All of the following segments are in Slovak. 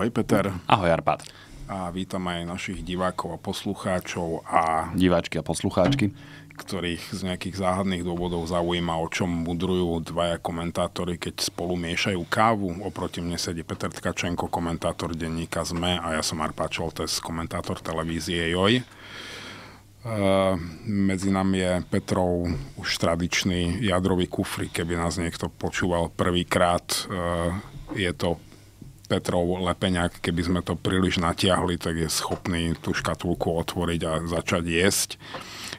Ahoj Peter. Ahoj Arpad. A vítam aj našich divákov a poslucháčov a... Diváčky a poslucháčky. Ktorých z nejakých záhadných dôvodov zaujíma, o čom mudrujú dvaja komentátori, keď spolu miešajú kávu. Oproti mne sedí Peter Tkačenko, komentátor denníka ZME a ja som Arpad Čoltes, komentátor televízie JOJ. Uh, medzi nami je Petrov už tradičný jadrový kufri, keby nás niekto počúval prvýkrát. Uh, je to Petrov Lepeňák, keby sme to príliš natiahli, tak je schopný tú škatulku otvoriť a začať jesť.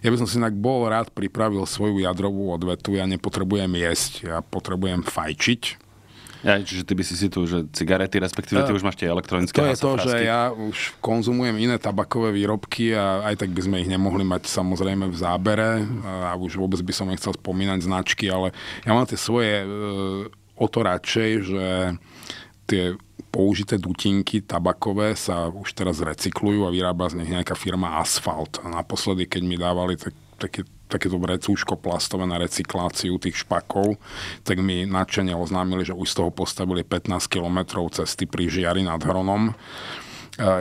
Ja by som si inak bol rád pripravil svoju jadrovú odvetu. Ja nepotrebujem jesť, ja potrebujem fajčiť. Ja, čiže ty by si si tu, že cigarety, respektíve ty eh, už máš tie elektronické To je to, že ja už konzumujem iné tabakové výrobky a aj tak by sme ich nemohli mať samozrejme v zábere a už vôbec by som nechcel spomínať značky, ale ja mám tie svoje e, o to radšej, že tie použité dutinky tabakové sa už teraz recyklujú a vyrába z nich nejaká firma Asfalt. A naposledy, keď mi dávali tak, také takéto vrecúško plastové na recykláciu tých špakov, tak mi nadšene oznámili, že už z toho postavili 15 km cesty pri Žiari nad Hronom e,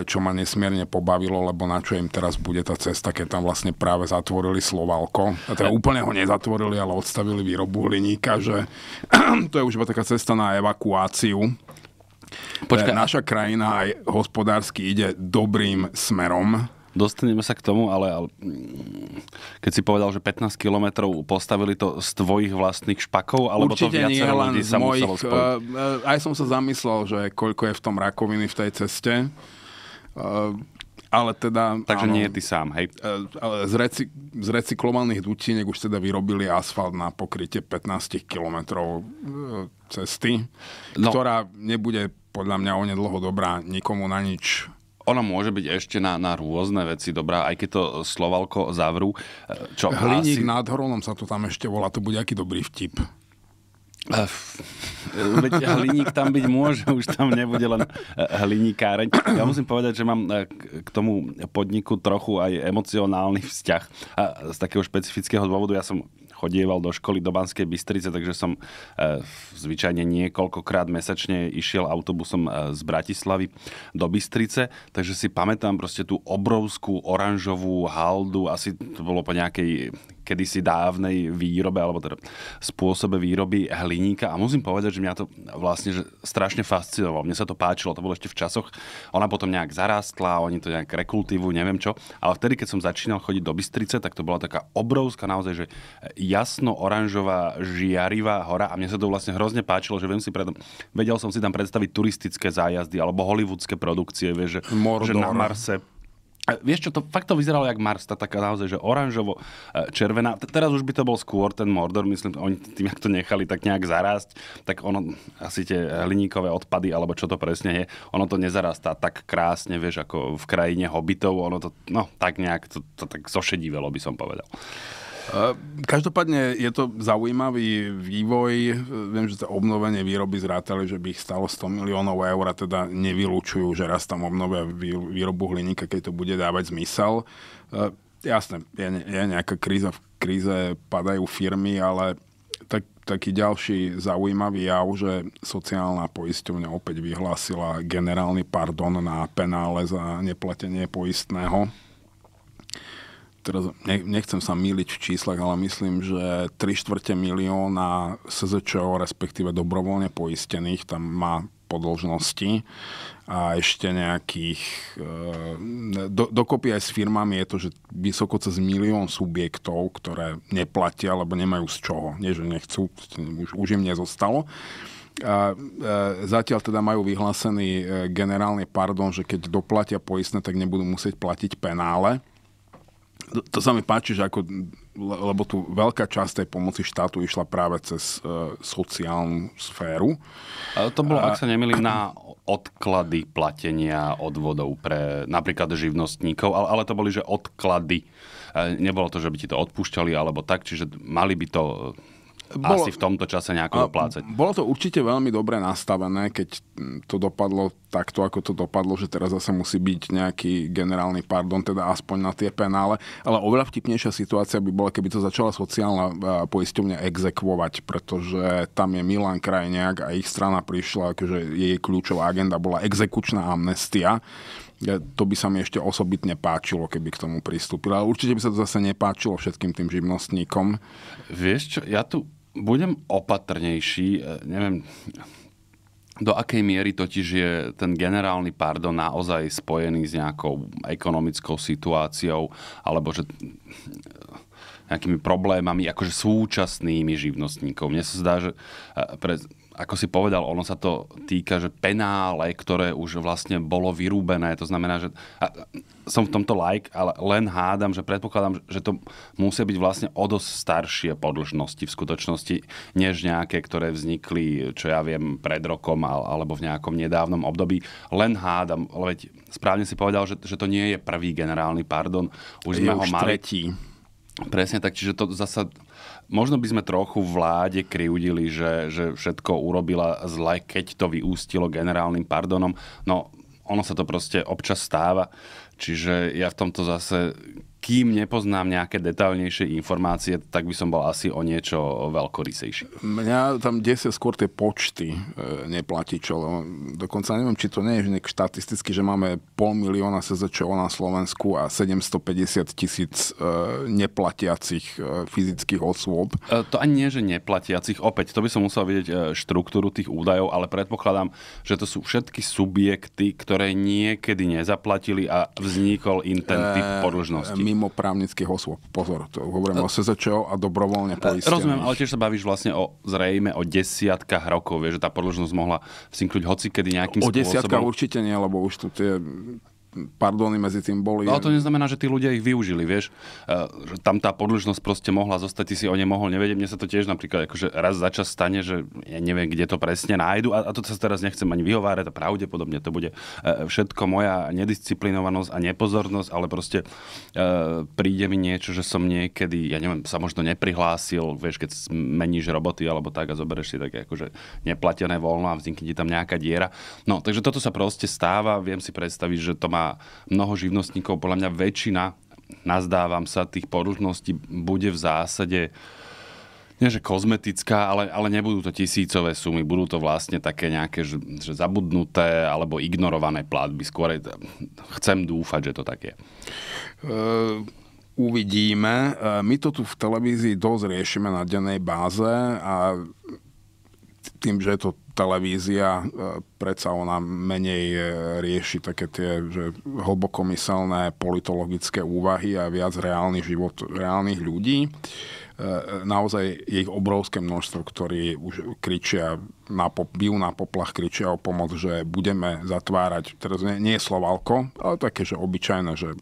čo ma nesmierne pobavilo, lebo na čo im teraz bude tá cesta, keď tam vlastne práve zatvorili Slovalko. A teda úplne ho nezatvorili, ale odstavili výrobu hliníka, že to je už iba taká cesta na evakuáciu Počkaj, e, naša krajina aj hospodársky ide dobrým smerom. Dostaneme sa k tomu, ale, ale mm, keď si povedal, že 15 kilometrov postavili to z tvojich vlastných špakov, alebo Určite to viacero nie, ľudí sa mojich, muselo e, Aj som sa zamyslel, že koľko je v tom rakoviny v tej ceste. E, ale teda... Takže áno, nie je ty sám, hej? Ale z, reci, z recyklovaných dutinek už teda vyrobili asfalt na pokrytie 15 kilometrov cesty, no. ktorá nebude podľa mňa onedlho dobrá, nikomu na nič ona môže byť ešte na, na rôzne veci dobrá, aj keď to Slovalko zavrú. E, čo, Hliník asi... nad Hronom sa to tam ešte volá, to bude aký dobrý vtip. E, e, veď hliník tam byť môže, už tam nebude len hliníkáreň. Ja musím povedať, že mám k tomu podniku trochu aj emocionálny vzťah. A z takého špecifického dôvodu ja som chodieval do školy do Banskej Bystrice, takže som e, zvyčajne niekoľkokrát mesačne išiel autobusom e, z Bratislavy do Bystrice, takže si pamätám proste tú obrovskú oranžovú haldu, asi to bolo po nejakej kedysi dávnej výrobe, alebo teda spôsobe výroby hliníka. A musím povedať, že mňa to vlastne že strašne fascinovalo. Mne sa to páčilo, to bolo ešte v časoch. Ona potom nejak zarástla, oni to nejak rekultívu, neviem čo. Ale vtedy, keď som začínal chodiť do Bystrice, tak to bola taká obrovská, naozaj, že jasno-oranžová, žiarivá hora. A mne sa to vlastne hrozne páčilo, že viem si pred... vedel som si tam predstaviť turistické zájazdy alebo hollywoodske produkcie, vieš, že, že na Marse Vieš čo, to fakt to vyzeralo jak Mars, tá taká naozaj, že oranžovo e, červená. Teraz už by to bol skôr ten Mordor, myslím, oni tým, jak to nechali tak nejak zarásť, tak ono, asi tie hliníkové odpady, alebo čo to presne je, ono to nezarastá tak krásne, vieš, ako v krajine hobitov, ono to, no, tak nejak, to, to tak zošedivelo by som povedal. Ehm, každopádne je to zaujímavý vývoj. Viem, že to obnovenie výroby zrátali, že by ich stalo 100 miliónov eur a teda nevylučujú, že raz tam obnovia výrobu hliníka, keď to bude dávať zmysel. Ehm, jasné, je, je nejaká kríza, v kríze padajú firmy, ale tak, taký ďalší zaujímavý jav, že sociálna poisťovňa opäť vyhlásila generálny pardon na penále za neplatenie poistného teraz nechcem sa míliť v číslach, ale myslím, že 3 štvrte milióna SZČO, respektíve dobrovoľne poistených, tam má podlžnosti a ešte nejakých, e, do, dokopy aj s firmami je to, že vysoko cez milión subjektov, ktoré neplatia, alebo nemajú z čoho, nie že nechcú, už, už im nezostalo. A, a, e, zatiaľ teda majú vyhlásený e, generálny pardon, že keď doplatia poistné, tak nebudú musieť platiť penále to sa mi páči, že ako, lebo tu veľká časť tej pomoci štátu išla práve cez e, sociálnu sféru. Ale to bolo, a, ak sa nemýlim, na odklady platenia odvodov pre napríklad živnostníkov, ale, ale to boli, že odklady. E, nebolo to, že by ti to odpúšťali alebo tak, čiže mali by to bolo, asi v tomto čase nejako doplácať. Bolo to určite veľmi dobre nastavené, keď to dopadlo takto, ako to dopadlo, že teraz zase musí byť nejaký generálny pardon, teda aspoň na tie penále. Ale oveľa vtipnejšia situácia by bola, keby to začala sociálna e, poisťovňa exekvovať, pretože tam je Milan Krajniak a ich strana prišla, akože jej kľúčová agenda bola exekučná amnestia to by sa mi ešte osobitne páčilo, keby k tomu pristúpil. Ale určite by sa to zase nepáčilo všetkým tým živnostníkom. Vieš čo, ja tu budem opatrnejší, e, neviem, do akej miery totiž je ten generálny pardon naozaj spojený s nejakou ekonomickou situáciou, alebo že e, nejakými problémami, akože súčasnými živnostníkov. Mne sa zdá, že e, pre ako si povedal, ono sa to týka, že penále, ktoré už vlastne bolo vyrúbené, to znamená, že a, som v tomto like, ale len hádam, že predpokladám, že to musia byť vlastne o dosť staršie podlžnosti v skutočnosti, než nejaké, ktoré vznikli, čo ja viem, pred rokom alebo v nejakom nedávnom období. Len hádam, veď správne si povedal, že, že to nie je prvý generálny pardon, už je sme už ho mali. Tretí. Presne tak, čiže to zasa možno by sme trochu vláde kriudili, že, že všetko urobila zle, keď to vyústilo generálnym pardonom. No, ono sa to proste občas stáva. Čiže ja v tomto zase kým nepoznám nejaké detailnejšie informácie, tak by som bol asi o niečo veľkorysejší. Mňa tam desia skôr tie počty e, neplatičov. Dokonca neviem, či to nie je nejak štatisticky, že máme pol milióna SZČO na Slovensku a 750 tisíc e, neplatiacich e, fyzických osôb. E, to ani nie, že neplatiacich. Opäť, to by som musel vidieť e, štruktúru tých údajov, ale predpokladám, že to sú všetky subjekty, ktoré niekedy nezaplatili a vznikol in ten typ podlžnosti. E, mimo právnických osôb. Pozor, to hovorím o SZČO a dobrovoľne e, poistených. Rozumiem, ale tiež sa bavíš vlastne o zrejme o desiatkách rokov, vieš, že tá podložnosť mohla vzniknúť hoci kedy nejakým o spôsobom. O desiatkách určite nie, lebo už to tie pardóny medzi tým boli. No, ale to neznamená, že tí ľudia ich využili, vieš. E, tam tá podlžnosť proste mohla zostať, ty si o ne mohol nevedieť. Mne sa to tiež napríklad akože raz za čas stane, že ja neviem, kde to presne nájdu a, a to sa teraz nechcem ani vyhovárať a pravdepodobne to bude e, všetko moja nedisciplinovanosť a nepozornosť, ale proste e, príde mi niečo, že som niekedy, ja neviem, sa možno neprihlásil, vieš, keď meníš roboty alebo tak a zoberieš si také akože neplatené voľno a vznikne ti tam nejaká diera. No, takže toto sa proste stáva, viem si predstaviť, že to má a mnoho živnostníkov, podľa mňa väčšina, nazdávam sa, tých poružností bude v zásade nie že kozmetická, ale, ale nebudú to tisícové sumy, budú to vlastne také nejaké že, že zabudnuté alebo ignorované platby. Skôr chcem dúfať, že to tak je. Uh uvidíme. Ehm, my to tu v televízii dosť riešime na dennej báze a tým, že je to televízia, e, predsa ona menej e, rieši také tie že hlbokomyselné politologické úvahy a viac reálny život reálnych ľudí. E, naozaj je ich obrovské množstvo, ktorí už kričia, na pop, bijú na poplach, kričia o pomoc, že budeme zatvárať, teraz nie, nie je slovalko, ale také, že obyčajné, že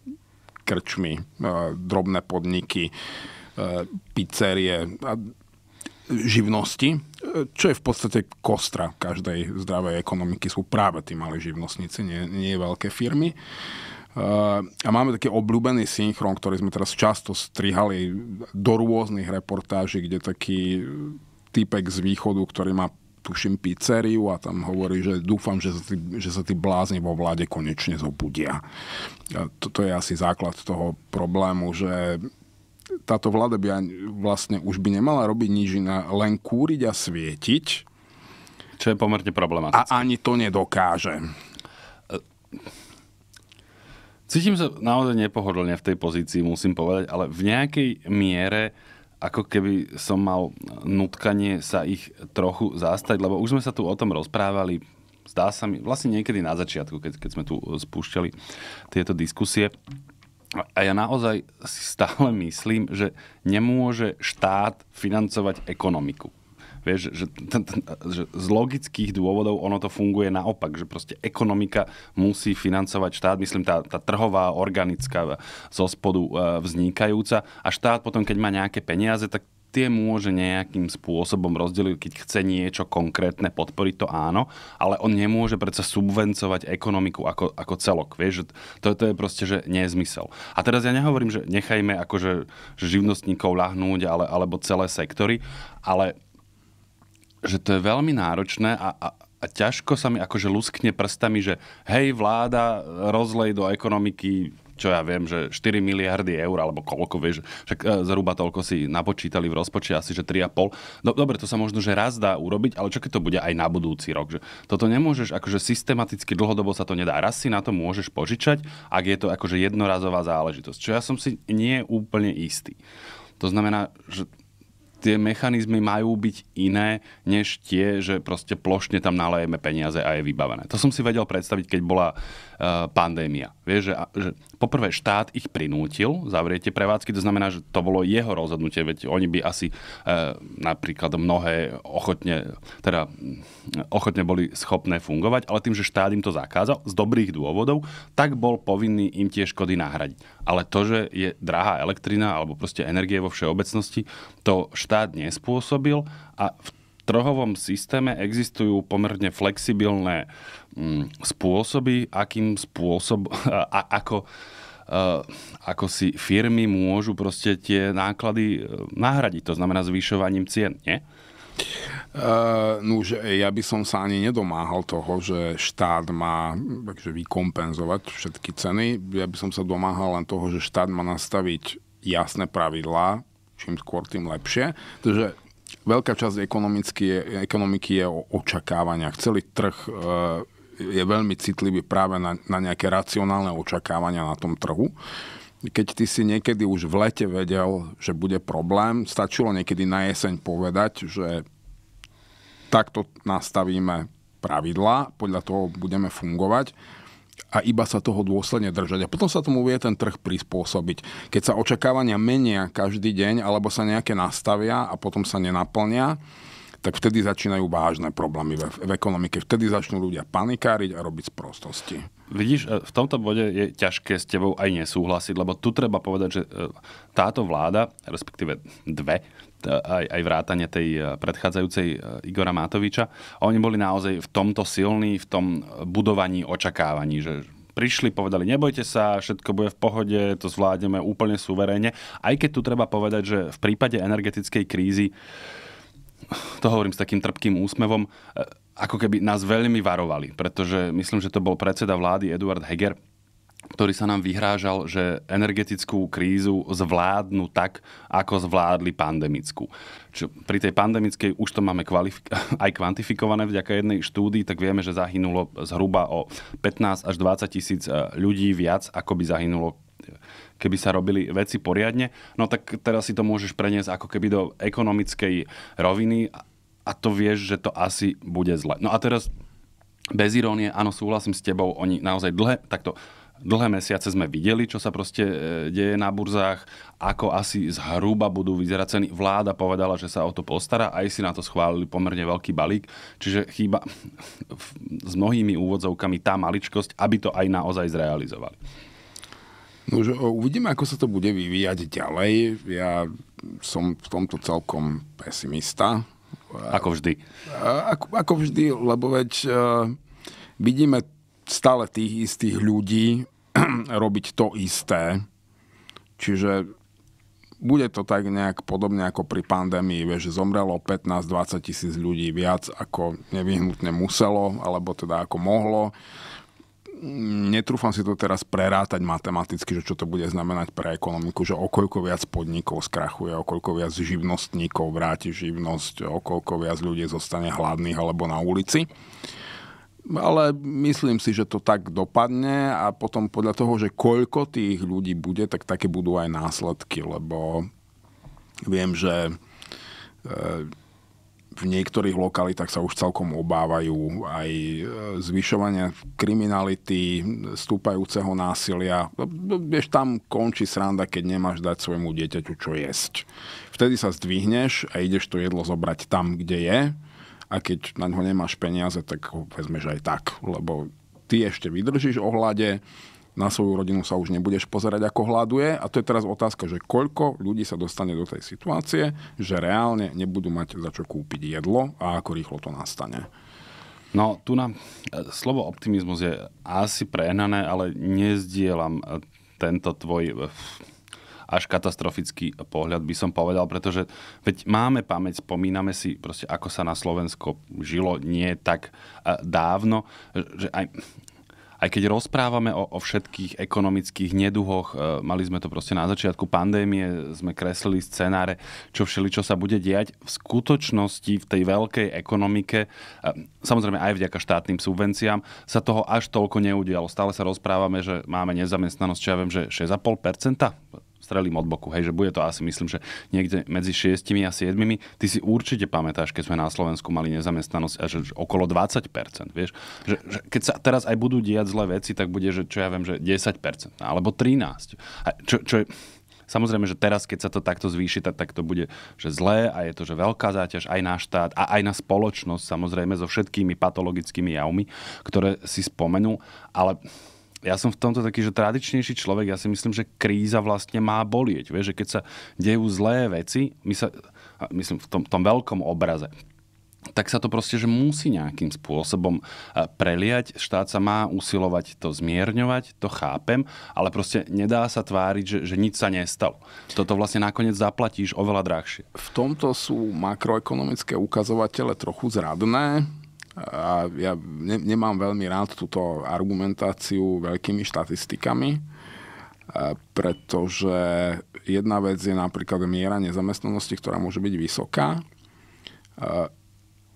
krčmy, drobné podniky, pizzerie a živnosti, čo je v podstate kostra každej zdravej ekonomiky, sú práve tí malí živnostníci, nie, nie veľké firmy. Eh, a máme taký obľúbený synchron, ktorý sme teraz často strihali do rôznych reportáží, kde taký typek z východu, ktorý má tuším pizzeriu a tam hovorí, že dúfam, že sa tí, že sa tí blázni vo vláde konečne zobudia. A toto je asi základ toho problému, že táto vláda by vlastne už by nemala robiť nič iné, len kúriť a svietiť. Čo je pomerne problematické. A ani to nedokáže. Cítim sa naozaj nepohodlne v tej pozícii, musím povedať, ale v nejakej miere ako keby som mal nutkanie sa ich trochu zastať, lebo už sme sa tu o tom rozprávali, zdá sa mi, vlastne niekedy na začiatku, keď, keď sme tu spúšťali tieto diskusie. A ja naozaj si stále myslím, že nemôže štát financovať ekonomiku. Vieš, že, t- t- že z logických dôvodov ono to funguje naopak, že proste ekonomika musí financovať štát, myslím tá, tá trhová, organická, zo spodu e, vznikajúca a štát potom, keď má nejaké peniaze, tak tie môže nejakým spôsobom rozdeliť, keď chce niečo konkrétne podporiť, to áno, ale on nemôže predsa subvencovať ekonomiku ako, ako celok. Vieš, to, to je proste že nezmysel. A teraz ja nehovorím, že nechajme akože živnostníkov ľahnúť ale, alebo celé sektory, ale že to je veľmi náročné a, a, a ťažko sa mi akože luskne prstami, že hej, vláda rozlej do ekonomiky čo ja viem, že 4 miliardy eur, alebo koľko, vieš, však e, zhruba toľko si napočítali v rozpočte, asi že 3,5. No, dobre, to sa možno, že raz dá urobiť, ale čo keď to bude aj na budúci rok? Že toto nemôžeš, akože systematicky dlhodobo sa to nedá. Raz si na to môžeš požičať, ak je to akože jednorazová záležitosť. Čo ja som si nie úplne istý. To znamená, že tie mechanizmy majú byť iné, než tie, že proste plošne tam nalejeme peniaze a je vybavené. To som si vedel predstaviť, keď bola Eh, pandémia. Vieš, že, že poprvé štát ich prinútil zavrieť tie prevádzky, to znamená, že to bolo jeho rozhodnutie, veď oni by asi e, napríklad mnohé ochotne, teda hm, ochotne boli schopné fungovať, ale tým, že štát im to zakázal z dobrých dôvodov, tak bol povinný im tie škody nahradiť. Ale to, že je drahá elektrina alebo proste energie vo všeobecnosti, to štát nespôsobil a v trhovom systéme existujú pomerne flexibilné mm, spôsoby, akým spôsob, a, ako, eh, ako si firmy môžu proste tie náklady eh, nahradiť, to znamená zvyšovaním cien, nie? Uh, eh, nuž, no, ja by som sa ani nedomáhal toho, že štát má takže vykompenzovať všetky ceny. Ja by som sa domáhal len toho, že štát má nastaviť jasné pravidlá, čím skôr, tým lepšie. Takže veľká časť ekonomiky je, ekonomiky je o očakávaniach. Celý trh eh, je veľmi citlivý práve na, na nejaké racionálne očakávania na tom trhu keď ty si niekedy už v lete vedel, že bude problém, stačilo niekedy na jeseň povedať, že takto nastavíme pravidlá, podľa toho budeme fungovať a iba sa toho dôsledne držať. A potom sa tomu vie ten trh prispôsobiť. Keď sa očakávania menia každý deň, alebo sa nejaké nastavia a potom sa nenaplnia, tak vtedy začínajú vážne problémy v, v ekonomike. Vtedy začnú ľudia panikáriť a robiť sprostosti. Vidíš, e, v tomto bode je ťažké s tebou aj nesúhlasiť, lebo tu treba povedať, že e, táto vláda, respektíve dve, aj, aj vrátane tej eh, predchádzajúcej eh, Igora Matoviča. A oni boli naozaj v tomto silní, v tom budovaní očakávaní, že prišli, povedali, nebojte sa, všetko bude v pohode, to zvládneme úplne suverénne. Aj keď tu treba povedať, že v prípade energetickej krízy, to hovorím s takým trpkým úsmevom, eh, ako keby nás veľmi varovali, pretože myslím, že to bol predseda vlády Eduard Heger, ktorý sa nám vyhrážal, že energetickú krízu zvládnu tak, ako zvládli pandemickú. Čo pri tej pandemickej už to máme kvalif- aj kvantifikované vďaka jednej štúdii, tak vieme, že zahynulo zhruba o 15 až 20 tisíc e, ľudí viac, ako by zahynulo keby sa robili veci poriadne. No tak teraz si to môžeš preniesť ako keby do ekonomickej roviny a to vieš, že to asi bude zle. No a teraz bez irónie, áno, súhlasím s tebou, oni naozaj dlhé, takto dlhé mesiace sme videli, čo sa proste e, deje na burzách, ako asi zhruba budú vyzerať ceny. Vláda povedala, že sa o to postará, aj si na to schválili pomerne veľký balík, čiže chýba s mnohými úvodzovkami tá maličkosť, aby to aj naozaj zrealizovali. No že uvidíme, ako sa to bude vyvíjať ďalej. Ja som v tomto celkom pesimista. Ako vždy. Ako, ako vždy, lebo veď uh, vidíme stále tých istých ľudí robiť to isté. Čiže bude to tak nejak podobne ako pri pandémii, vieš, že zomrelo 15-20 tisíc ľudí viac ako nevyhnutne muselo, alebo teda ako mohlo. Netrúfam si to teraz prerátať matematicky, že čo to bude znamenať pre ekonomiku, že okoľko viac podnikov skrachuje, okoľko viac živnostníkov vráti živnosť, okoľko viac ľudí zostane hladných alebo na ulici ale myslím si, že to tak dopadne a potom podľa toho, že koľko tých ľudí bude, tak také budú aj následky, lebo viem, že e, v niektorých lokalitách sa už celkom obávajú aj e, zvyšovania kriminality, stúpajúceho násilia. Vieš, tam končí sranda, keď nemáš dať svojmu dieťaťu čo jesť. Vtedy sa zdvihneš a ideš to jedlo zobrať tam, kde je a keď na ňo nemáš peniaze, tak ho vezmeš aj tak, lebo ty ešte vydržíš ohľade, na svoju rodinu sa už nebudeš pozerať, ako hľaduje. A to je teraz otázka, že koľko ľudí sa dostane do tej situácie, že reálne nebudú mať za čo kúpiť jedlo a ako rýchlo to nastane. No, tu nám e, slovo optimizmus je asi prehnané, ale nezdielam e, tento tvoj e, až katastrofický pohľad, by som povedal, pretože veď máme pamäť, spomíname si proste, ako sa na Slovensko žilo nie tak e, dávno, že aj aj keď rozprávame o, o všetkých ekonomických neduhoch, e, mali sme to proste na začiatku pandémie, sme kreslili scenáre, čo všeli, čo sa bude diať, v skutočnosti v tej veľkej ekonomike, e, samozrejme aj vďaka štátnym subvenciám, sa toho až toľko neudialo. Stále sa rozprávame, že máme nezamestnanosť, čo ja viem, že 6,5%, strelím od boku, hej, že bude to asi, myslím, že niekde medzi 6 a 7. Ty si určite pamätáš, keď sme na Slovensku mali nezamestnanosť a okolo 20%, vieš. Že, že keď sa teraz aj budú diať zlé veci, tak bude, že čo ja viem, že 10% alebo 13%. A čo, čo je, Samozrejme, že teraz, keď sa to takto zvýši, tak, tak to bude že zlé a je to že veľká záťaž aj na štát a aj na spoločnosť, samozrejme, so všetkými patologickými javmi, ktoré si spomenul, ale ja som v tomto taký, že tradičnejší človek, ja si myslím, že kríza vlastne má bolieť. Vieš, že keď sa dejú zlé veci, my sa, myslím, v tom, tom veľkom obraze, tak sa to proste, že musí nejakým spôsobom e, preliať. Štát sa má usilovať to zmierňovať, to chápem, ale proste nedá sa tváriť, že, že nič sa nestalo. Toto vlastne nakoniec zaplatíš oveľa drahšie. V tomto sú makroekonomické ukazovatele trochu zradné. A ja ne, nemám veľmi rád túto argumentáciu veľkými štatistikami, e, pretože jedna vec je napríklad miera nezamestnanosti, ktorá môže byť vysoká. E,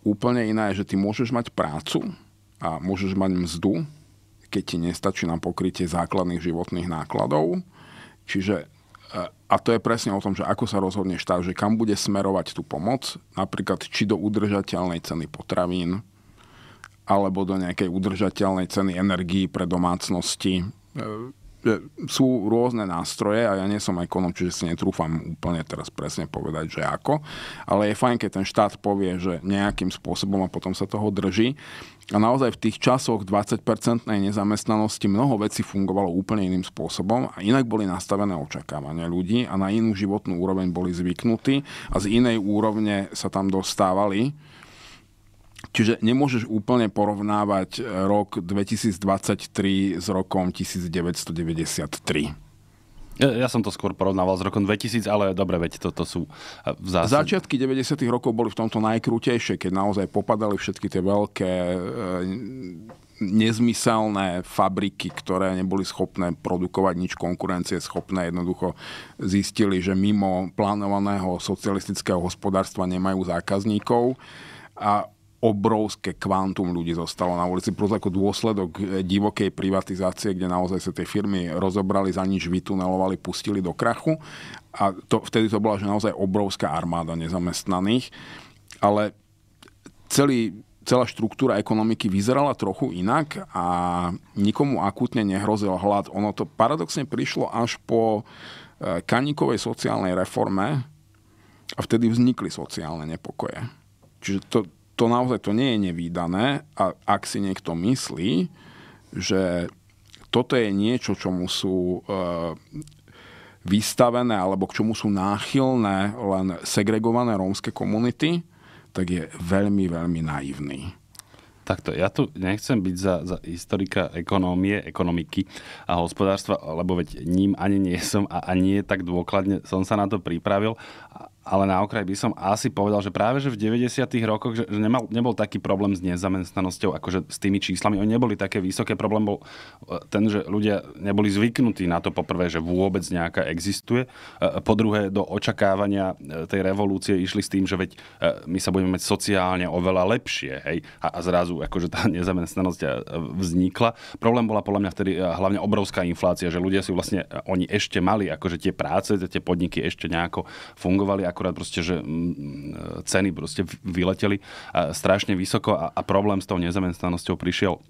úplne iná je, že ty môžeš mať prácu a môžeš mať mzdu, keď ti nestačí na pokrytie základných životných nákladov. Čiže e, a to je presne o tom, že ako sa rozhodne štát, že kam bude smerovať tú pomoc, napríklad či do udržateľnej ceny potravín, alebo do nejakej udržateľnej ceny energií pre domácnosti. E, sú rôzne nástroje a ja nie som ekonom, čiže si netrúfam úplne teraz presne povedať, že ako. Ale je fajn, keď ten štát povie, že nejakým spôsobom a potom sa toho drží. A naozaj v tých časoch 20-percentnej nezamestnanosti mnoho vecí fungovalo úplne iným spôsobom a inak boli nastavené očakávania ľudí a na inú životnú úroveň boli zvyknutí a z inej úrovne sa tam dostávali Čiže nemôžeš úplne porovnávať eh, rok 2023 s rokom 1993. Ja, som to skôr porovnával s rokom 2000, ale dobre, veď toto to sú eh, v zásade... Začiatky 90. rokov boli v tomto najkrutejšie, keď naozaj popadali všetky tie veľké eh, nezmyselné fabriky, ktoré neboli schopné produkovať nič konkurencie schopné, jednoducho zistili, že mimo plánovaného socialistického hospodárstva nemajú zákazníkov a obrovské kvantum ľudí zostalo na ulici, plus ako dôsledok e, divokej privatizácie, kde naozaj sa tie firmy rozobrali, za nič vytunelovali, pustili do krachu. A to, vtedy to bola že naozaj obrovská armáda nezamestnaných. Ale celý, celá štruktúra ekonomiky vyzerala trochu inak a nikomu akutne nehrozil hlad. Ono to paradoxne prišlo až po e, Kanikovej sociálnej reforme a vtedy vznikli sociálne nepokoje. Čiže to, to naozaj to nie je nevýdané a ak si niekto myslí, že toto je niečo, čomu sú e, vystavené alebo k čomu sú náchylné len segregované rómske komunity, tak je veľmi, veľmi naivný. Takto, ja tu nechcem byť za, za historika ekonómie, ekonomiky a hospodárstva, lebo veď ním ani nie som a ani nie tak dôkladne som sa na to pripravil, ale na okraj by som asi povedal, že práve že v 90. rokoch že nemal, nebol taký problém s nezamestnanosťou, akože s tými číslami. Oni neboli také vysoké. Problém bol e, ten, že ľudia neboli zvyknutí na to poprvé, že vôbec nejaká existuje. E, po druhé, do očakávania e, tej revolúcie išli s tým, že veď my sa budeme mať sociálne oveľa lepšie. Hej? A, a zrazu akože tá nezamestnanosť vznikla. Problém bola podľa mňa vtedy hlavne obrovská inflácia, že ľudia si vlastne, oni ešte mali akože tie práce, tie podniky ešte nejako fungovali akurát proste, že mm, mm, ceny proste vyleteli strašne vysoko a, a problém s tou nezamestnanosťou prišiel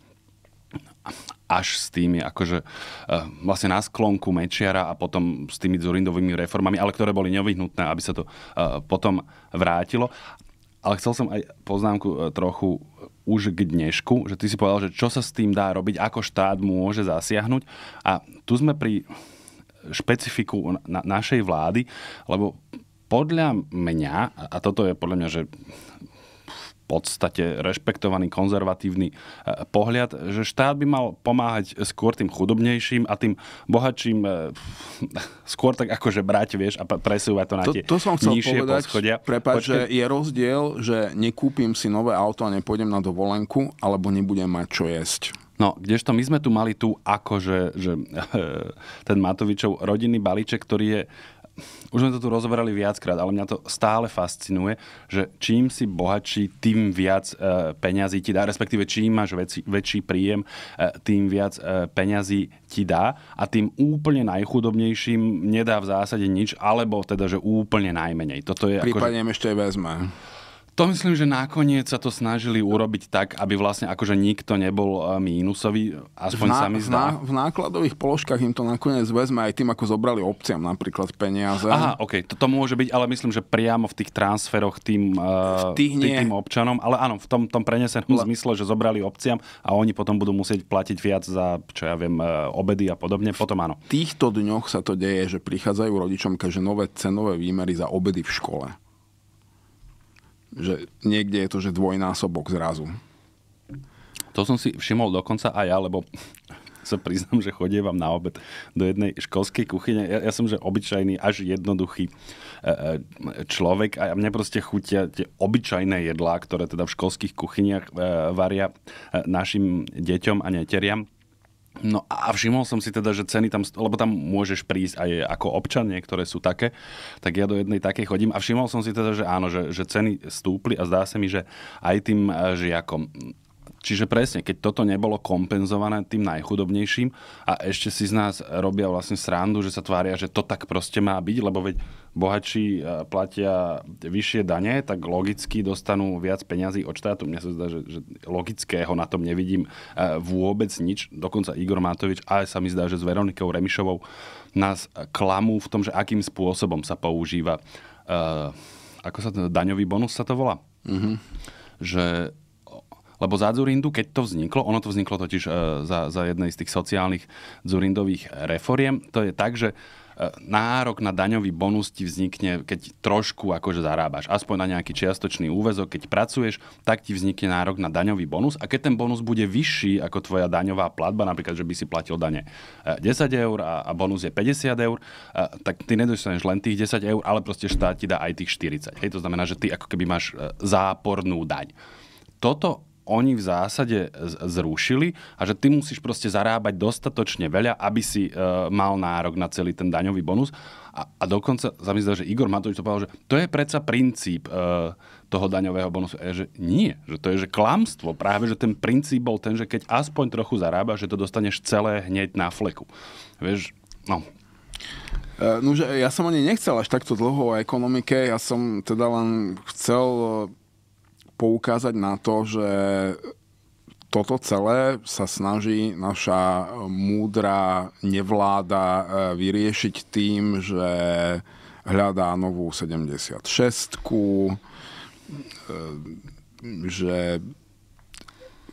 až s tými akože e, vlastne na sklonku Mečiara a potom s tými Zurindovými reformami, ale ktoré boli nevyhnutné, aby sa to e, potom vrátilo. Ale chcel som aj poznámku e, trochu už k dnešku, že ty si povedal, že čo sa s tým dá robiť, ako štát môže zasiahnuť. A tu sme pri špecifiku na, našej vlády, lebo podľa mňa, a toto je podľa mňa, že v podstate rešpektovaný konzervatívny e, pohľad, že štát by mal pomáhať skôr tým chudobnejším a tým bohatším e, skôr tak akože brať, vieš, a presúvať to na tie to, to som chcel nižšie povedať, poschodia. Prepáč, že je rozdiel, že nekúpim si nové auto a nepôjdem na dovolenku, alebo nebudem mať čo jesť. No, kdežto my sme tu mali tu akože že, ten Matovičov rodinný balíček, ktorý je už sme to tu rozoberali viackrát, ale mňa to stále fascinuje, že čím si bohatší, tým viac e, peňazí ti dá, respektíve čím máš väčší, väčší príjem, e, tým viac e, peňazí ti dá a tým úplne najchudobnejším nedá v zásade nič, alebo teda, že úplne najmenej. Toto je Prípadne ako, že... ešte aj vezme. To myslím, že nakoniec sa to snažili urobiť tak, aby vlastne akože nikto nebol eh, mínusový, aspoň ná- sa mi zdá. v nákladových položkách im to nakoniec vezme aj tým, ako zobrali obciam napríklad peniaze. Aha, ok, to, to môže byť, ale myslím, že priamo v tých transferoch tým, eh, v tých tý, tým občanom, ale áno, v tom, tom prenesenom Le... zmysle, že zobrali obciam a oni potom budú musieť platiť viac za, čo ja viem, eh, obedy a podobne, potom áno. V týchto dňoch sa to deje, že prichádzajú rodičom že nové cenové výmery za obedy v škole že niekde je to, že dvojnásobok zrazu. To som si všimol dokonca aj ja, lebo sa priznám, že chodievam na obed do jednej školskej kuchyne. Ja, ja som že obyčajný, až jednoduchý e, e, človek a mne proste chutia tie obyčajné jedlá, ktoré teda v školských kuchyniach e, varia našim deťom a neteriam. No a všimol som si teda, že ceny tam, lebo tam môžeš prísť aj ako občan, niektoré sú také, tak ja do jednej takej chodím a všimol som si teda, že áno, že, že ceny stúpli a zdá sa mi, že aj tým eh, žiakom. Čiže presne, keď toto nebolo kompenzované tým najchudobnejším a ešte si z nás robia vlastne srandu, že sa tvária, že to tak proste má byť, lebo veď bohači e, platia vyššie dane, tak logicky dostanú viac peňazí od štátu. Mne sa zdá, že, že logického na tom nevidím e, vôbec nič. Dokonca Igor Matovič, ale sa mi zdá, že s Veronikou Remišovou nás klamú v tom, že akým spôsobom sa používa uh, ako sa to, daňový bonus sa to volá. Mm-hmm. Že lebo za Dzurindu, keď to vzniklo, ono to vzniklo totiž e, za, za jednej z tých sociálnych Dzurindových reforiem, to je tak, že e, nárok na daňový bonus ti vznikne, keď trošku akože zarábaš, aspoň na nejaký čiastočný úvezok, keď pracuješ, tak ti vznikne nárok na daňový bonus a keď ten bonus bude vyšší ako tvoja daňová platba, napríklad, že by si platil dane 10 e, eur a, a bonus je 50 eur, a, tak ty nedostaneš len tých 10 eur, ale proste štát ti dá aj tých 40. Hej, to znamená, že ty ako keby máš zápornú daň. Toto oni v zásade zrušili a že ty musíš proste zarábať dostatočne veľa, aby si e, mal nárok na celý ten daňový bonus. A, a dokonca sa mi zdá, že Igor Matovič to povedal, že to je predsa princíp e, toho daňového bonusu. E, že nie, že to je že klamstvo. Práve, že ten princíp bol ten, že keď aspoň trochu zarábaš, že to dostaneš celé hneď na fleku. Vieš, no, e, Nože ja som ani nechcel až takto dlho o ekonomike, ja som teda len chcel e, poukázať na to, že toto celé sa snaží naša múdra nevláda e, vyriešiť tým, že hľadá novú 76 e, že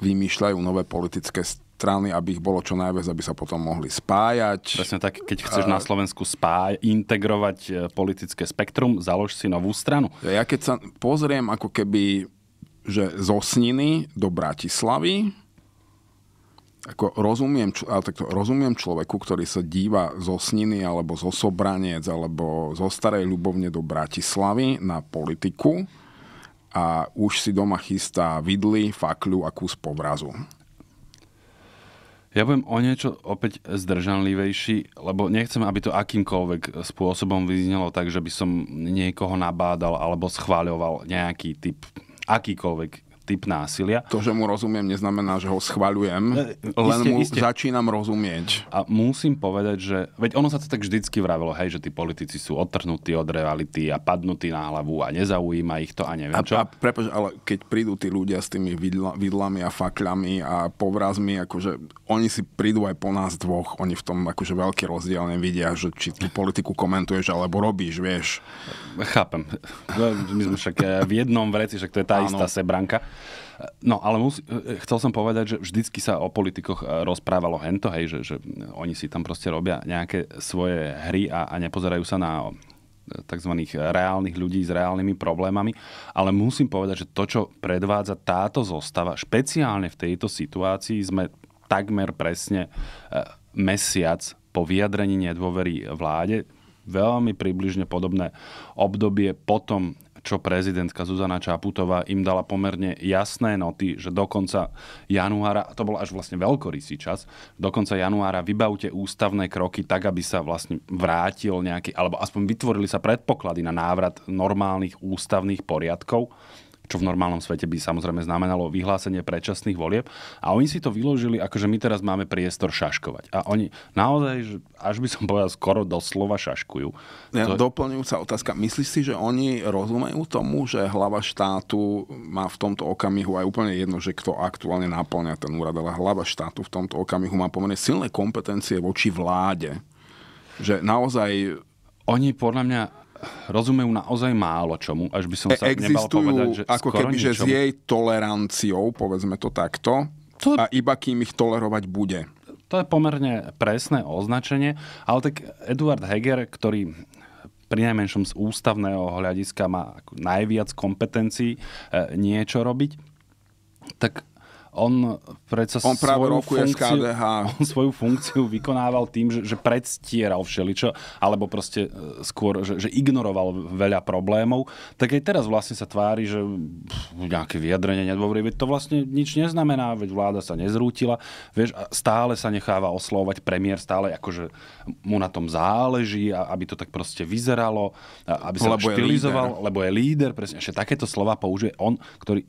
vymýšľajú nové politické strany, aby ich bolo čo najviac, aby sa potom mohli spájať. Presne tak, keď chceš na Slovensku spáj, integrovať e, politické spektrum, založ si novú stranu. Ja keď sa pozriem ako keby že z Osniny do Bratislavy ako rozumiem, ale takto, rozumiem človeku, ktorý sa díva z Osniny alebo zo Sobraniec alebo zo Starej Ľubovne do Bratislavy na politiku a už si doma chystá vidly, fakľu a kus povrazu. Ja budem o niečo opäť zdržanlivejší, lebo nechcem, aby to akýmkoľvek spôsobom vyznelo tak, že by som niekoho nabádal alebo schváľoval nejaký typ akýkoľvek typ násilia. To, že mu rozumiem, neznamená, že ho schvaľujem, e, len iste, mu iste. začínam rozumieť. A musím povedať, že veď ono sa to tak vždycky vravilo, hej, že tí politici sú odtrhnutí od reality a padnutí na hlavu a nezaujíma ich to a neviem čo. A, a prepáč, ale keď prídu tí ľudia s tými vidla, vidlami a fakľami a povrazmi, akože oni si prídu aj po nás dvoch, oni v tom akože veľký rozdiel nevidia, že či tú politiku komentuješ alebo robíš, vieš. Chápem. My sme však eh, v jednom vreci, že to je tá Áno. istá sebranka. No, ale mus, chcel som povedať, že vždycky sa o politikoch e, rozprávalo hento, hej, že, že oni si tam proste robia nejaké svoje hry a, a nepozerajú sa na e, tzv. reálnych ľudí s reálnymi problémami, ale musím povedať, že to, čo predvádza táto zostava, špeciálne v tejto situácii sme takmer presne e, mesiac po vyjadrení nedôvery vláde, veľmi približne podobné obdobie potom čo prezidentka Zuzana Čaputová im dala pomerne jasné noty, že do konca januára, a to bol až vlastne veľkorysý čas, do konca januára vybavte ústavné kroky tak, aby sa vlastne vrátil nejaký, alebo aspoň vytvorili sa predpoklady na návrat normálnych ústavných poriadkov čo v normálnom svete by samozrejme znamenalo vyhlásenie predčasných volieb. A oni si to vyložili, ako že my teraz máme priestor šaškovať. A oni naozaj, až by som povedal, skoro doslova šaškujú. Ja, to... Doplňujúca otázka. Myslíš si, že oni rozumejú tomu, že hlava štátu má v tomto okamihu aj úplne jedno, že kto aktuálne naplňa ten úrad, ale hlava štátu v tomto okamihu má pomerne silné kompetencie voči vláde. Že naozaj... Oni podľa mňa rozumejú naozaj málo čomu, až by som sa e, Existujú, nebal povedať, že ako keby, ničomu. že s jej toleranciou, povedzme to takto, to... a iba kým ich tolerovať bude. To je pomerne presné označenie, ale tak Eduard Heger, ktorý pri najmenšom z ústavného hľadiska má najviac kompetencií e, niečo robiť, tak on predsa on práve svoju rokuje funkciu, KDH. On svoju funkciu vykonával tým, že, že predstieral všeličo, alebo proste e, skôr, že, že ignoroval veľa problémov. Tak aj teraz vlastne sa tvári, že pff, nejaké vyjadrenie nedôvry, veď to vlastne nič neznamená, veď vláda sa nezrútila, vieš, a stále sa necháva oslovať premiér, stále akože mu na tom záleží, a aby to tak proste vyzeralo, aby sa lebo štilizoval, je líder. lebo je líder, presne, ešte takéto slova použije on, ktorý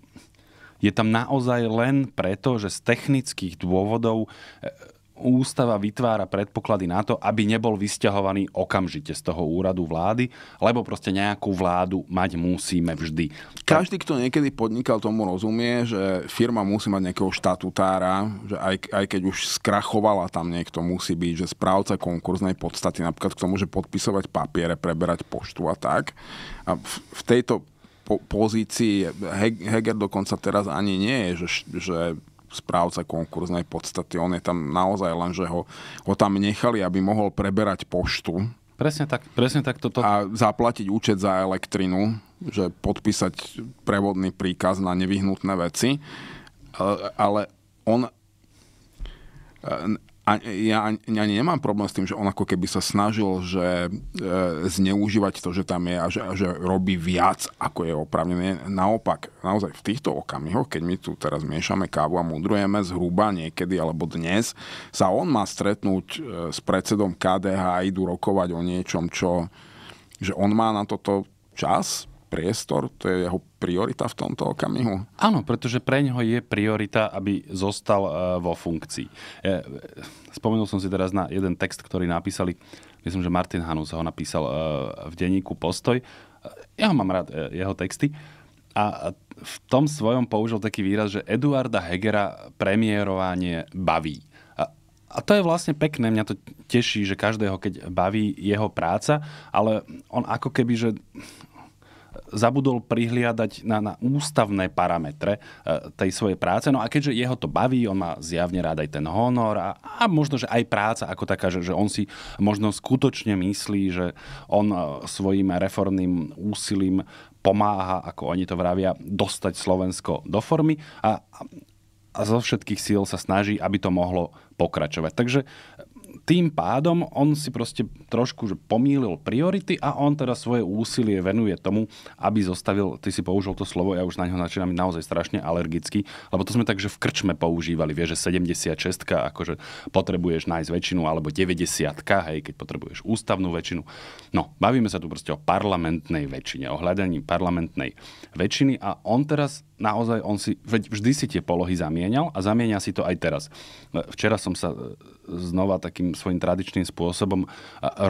je tam naozaj len preto, že z technických dôvodov e, ústava vytvára predpoklady na to, aby nebol vysťahovaný okamžite z toho úradu vlády, lebo proste nejakú vládu mať musíme vždy. Každý, kto niekedy podnikal, tomu rozumie, že firma musí mať nejakého štatutára, že aj, aj keď už skrachovala tam niekto, musí byť, že správca konkurznej podstaty, napríklad k tomu, že podpisovať papiere, preberať poštu a tak. A v, v tejto po, pozícii. He, Heger dokonca teraz ani nie je, že, že správca konkurznej podstaty. On je tam naozaj len, že ho, ho tam nechali, aby mohol preberať poštu. Presne tak, presne tak toto. A zaplatiť účet za elektrinu, že podpísať prevodný príkaz na nevyhnutné veci. Ale on a ja ani nemám problém s tým, že on ako keby sa snažil, že e, zneužívať to, že tam je a že, a že robí viac, ako je oprávnené. Naopak, naozaj v týchto okamihoch, keď my tu teraz miešame kávu a mudrujeme zhruba niekedy alebo dnes, sa on má stretnúť e, s predsedom KDH a idú rokovať o niečom, čo že on má na toto čas, priestor, to je jeho priorita v tomto okamihu? Áno, pretože pre neho je priorita, aby zostal eh, vo funkcii. Eh, spomenul som si teraz na jeden text, ktorý napísali, myslím, že Martin Hanus ho napísal eh, v denníku Postoj. Ja ho mám rád, jeho texty. A v tom svojom použil taký výraz, že Eduarda Hegera premiérovanie baví. A to je vlastne pekné, mňa to teší, že každého, keď baví jeho práca, ale on ako keby, že zabudol prihliadať na, na ústavné parametre e, tej svojej práce. No a keďže jeho to baví, on má zjavne rád aj ten honor a, a možno, že aj práca ako taká, že, že on si možno skutočne myslí, že on e, svojim reformným úsilím pomáha, ako oni to vravia, dostať Slovensko do formy a, a zo všetkých síl sa snaží, aby to mohlo pokračovať. Takže e, tým pádom on si proste trošku že pomýlil priority a on teda svoje úsilie venuje tomu, aby zostavil, ty si použil to slovo, ja už na neho začínam naozaj strašne alergicky, lebo to sme tak, že v krčme používali, vieš, že 76 akože potrebuješ nájsť väčšinu, alebo 90 hej, keď potrebuješ ústavnú väčšinu. No, bavíme sa tu proste o parlamentnej väčšine, o hľadaní parlamentnej väčšiny a on teraz naozaj on si, veď vždy si tie polohy zamienial a zamieňa si to aj teraz. Včera som sa e, znova takým svojim tradičným spôsobom e,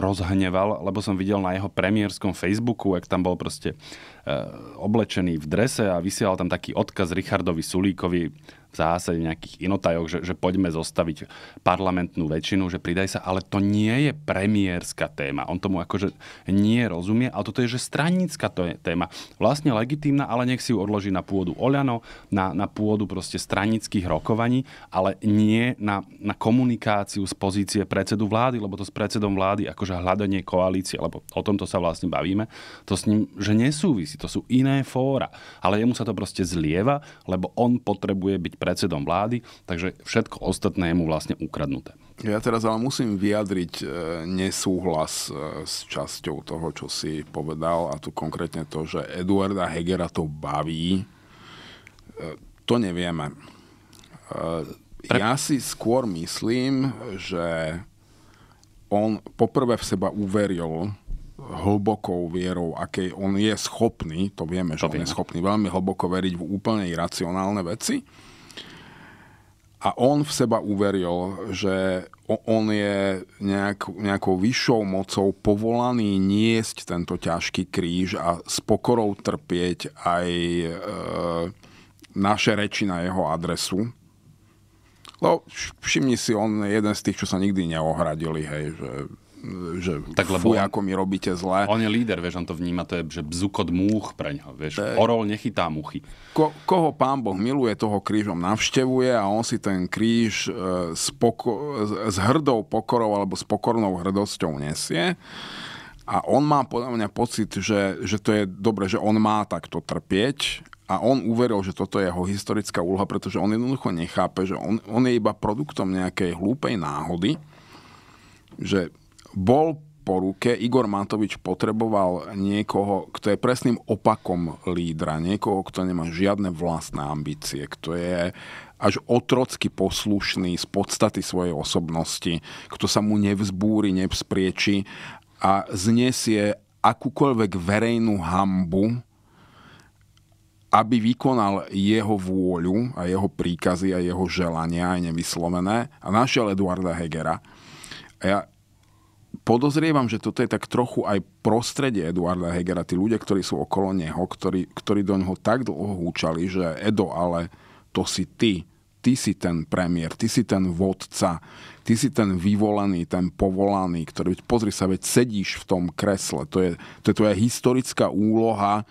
rozhneval, lebo som videl na jeho premiérskom Facebooku, ak tam bol proste e, oblečený v drese a vysielal tam taký odkaz Richardovi Sulíkovi, v zásade nejakých inotajoch, že, že poďme zostaviť parlamentnú väčšinu, že pridaj sa, ale to nie je premiérska téma. On tomu akože nie rozumie, ale toto je, že stranická to je téma. Vlastne legitímna, ale nech si ju odloží na pôdu Oľano, na, na pôdu proste stranických rokovaní, ale nie na, na komunikáciu z pozície predsedu vlády, lebo to s predsedom vlády, akože hľadanie koalície, lebo o tomto sa vlastne bavíme, to s ním, že nesúvisí, to sú iné fóra. Ale jemu sa to proste zlieva, lebo on potrebuje byť predsedom vlády, takže všetko ostatné je mu vlastne ukradnuté. Ja teraz ale musím vyjadriť e, nesúhlas e, s časťou toho, čo si povedal a tu konkrétne to, že Eduarda Hegera to baví. E, to nevieme. Pre... Ja si skôr myslím, že on poprvé v seba uveril hlbokou vierou, akej on je schopný, to vieme, že to on vieme. je schopný veľmi hlboko veriť v úplne iracionálne veci a on v seba uveril, že on je nejak, nejakou vyššou mocou povolaný niesť tento ťažký kríž a s pokorou trpieť aj e, naše reči na jeho adresu. Lebo všimni si, on je jeden z tých, čo sa nikdy neohradili, hej, že že tak, lebo fuj, ako mi robíte zle. On je líder, vieš, on to vníma, to je že bzukot múch pre ňa, vieš, to orol nechytá muchy. Ko, koho pán Boh miluje, toho krížom navštevuje a on si ten kríž e, s, poko- s hrdou pokorou alebo s pokornou hrdosťou nesie. A on má podľa mňa pocit, že, že to je dobre, že on má takto trpieť a on uveril, že toto je jeho historická úloha, pretože on jednoducho nechápe, že on, on je iba produktom nejakej hlúpej náhody, že bol po ruke. Igor Matovič potreboval niekoho, kto je presným opakom lídra, niekoho, kto nemá žiadne vlastné ambície, kto je až otrocky poslušný z podstaty svojej osobnosti, kto sa mu nevzbúri, nevzprieči a znesie akúkoľvek verejnú hambu, aby vykonal jeho vôľu a jeho príkazy a jeho želania aj nevyslovené. A našiel Eduarda Hegera. A ja podozrievam, že toto je tak trochu aj prostredie Eduarda Hegera, tí ľudia, ktorí sú okolo neho, ktorí, ktorí do neho tak dlho húčali, že Edo, ale to si ty, ty si ten premiér, ty si ten vodca, ty si ten vyvolený, ten povolaný, ktorý, pozri sa, veď sedíš v tom kresle, to je, to je tvoja historická úloha,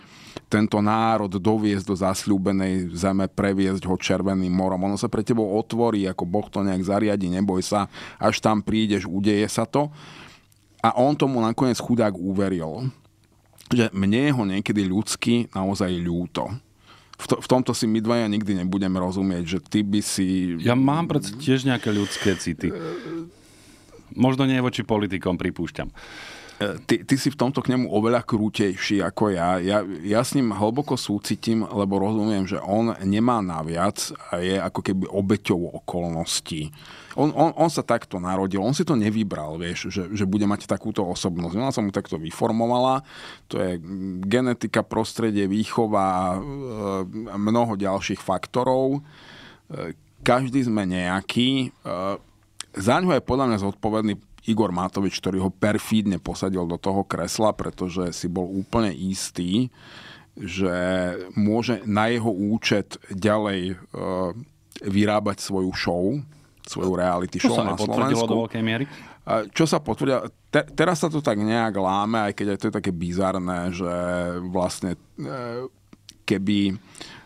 tento národ doviesť do zasľúbenej zeme, previesť ho červeným morom. Ono sa pre tebou otvorí, ako Boh to nejak zariadi, neboj sa, až tam prídeš, udeje sa to a on tomu nakoniec chudák uveril, že mne ho niekedy ľudsky naozaj ľúto. V, to, v tomto si my dvaja nikdy nebudeme rozumieť, že ty by si... Ja mám predsa tiež nejaké ľudské city. Možno nie voči politikom, pripúšťam ty, ty si v tomto k nemu oveľa krútejší ako ja. ja. Ja s ním hlboko súcitím, lebo rozumiem, že on nemá naviac a je ako keby obeťou okolností. On, on, on sa takto narodil, on si to nevybral, vieš, že, že bude mať takúto osobnosť. Ona sa mu takto vyformovala, to je genetika, prostredie, výchova, a e, mnoho ďalších faktorov. E, každý sme nejaký. E, za ňo je podľa mňa zodpovedný Igor Matovič, ktorý ho perfídne posadil do toho kresla, pretože si bol úplne istý, že môže na jeho účet ďalej e, vyrábať svoju show, svoju reality show to sa na Slovensku. do veľkej miery. Čo sa potvrdia? te, teraz sa to tak nejak láme, aj keď aj to je také bizarné, že vlastne e, keby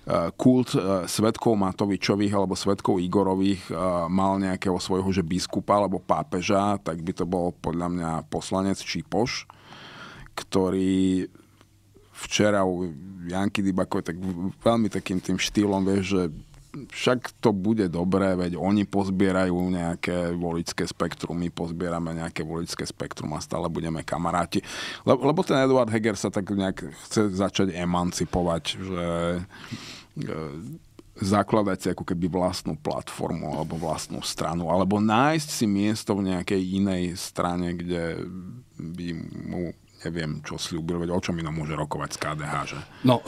Eh, kult eh, svetkov Matovičových alebo svetkov Igorových eh, mal nejakého svojho, že biskupa alebo pápeža, tak by to bol podľa mňa poslanec Čipoš, ktorý včera u Janky Dybakoj tak veľmi takým tým štýlom, vieš, že však to bude dobré, veď oni pozbierajú nejaké voličské spektrum, my pozbierame nejaké voličské spektrum a stále budeme kamaráti. Le, lebo ten Eduard Heger sa tak nejak chce začať emancipovať, že e, zakladať si ako keby vlastnú platformu alebo vlastnú stranu, alebo nájsť si miesto v nejakej inej strane, kde by mu neviem, čo slúbil, veď o čom inom môže rokovať z KDH, že? No,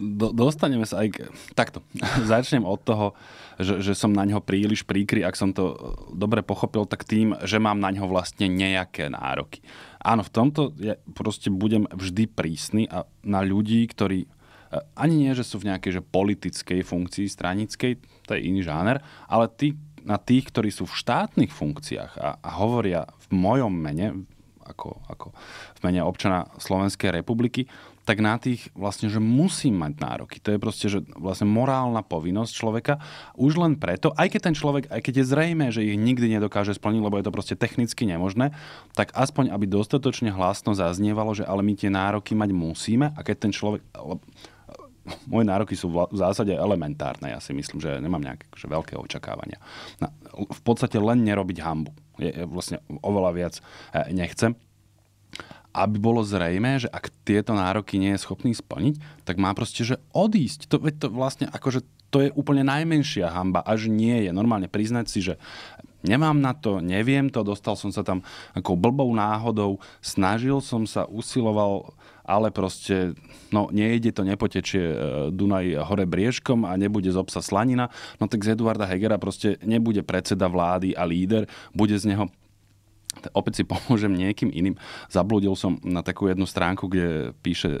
do, dostaneme sa aj k... Takto, začnem od toho, že, že som na ňo príliš príkry, ak som to e, dobre pochopil, tak tým, že mám na ňo vlastne nejaké nároky. Áno, v tomto ja proste budem vždy prísny a na ľudí, ktorí e, ani nie, že sú v nejakej že politickej funkcii stranickej, to je iný žáner, ale tí, na tých, ktorí sú v štátnych funkciách a, a hovoria v mojom mene, ako, ako v mene občana Slovenskej republiky, tak na tých vlastne, že musím mať nároky. To je proste, že vlastne morálna povinnosť človeka. Už len preto, aj keď ten človek, aj keď je zrejme, že ich nikdy nedokáže splniť, lebo je to proste technicky nemožné, tak aspoň, aby dostatočne hlasno zaznievalo, že ale my tie nároky mať musíme a keď ten človek moje nároky sú v zásade elementárne. Ja si myslím, že nemám nejaké že veľké očakávania. v podstate len nerobiť hambu. Je, je vlastne oveľa viac e, nechcem aby bolo zrejme, že ak tieto nároky nie je schopný splniť, tak má proste, že odísť. To, to vlastne akože to je úplne najmenšia hamba, až nie je. Normálne priznať si, že nemám na to, neviem to, dostal som sa tam ako blbou náhodou, snažil som sa, usiloval, ale proste, no nejde to, nepotečie e, Dunaj hore briežkom a nebude z obsa slanina, no tak z Eduarda Hegera proste nebude predseda vlády a líder, bude z neho opäť si pomôžem niekým iným. Zabludil som na takú jednu stránku, kde píše e,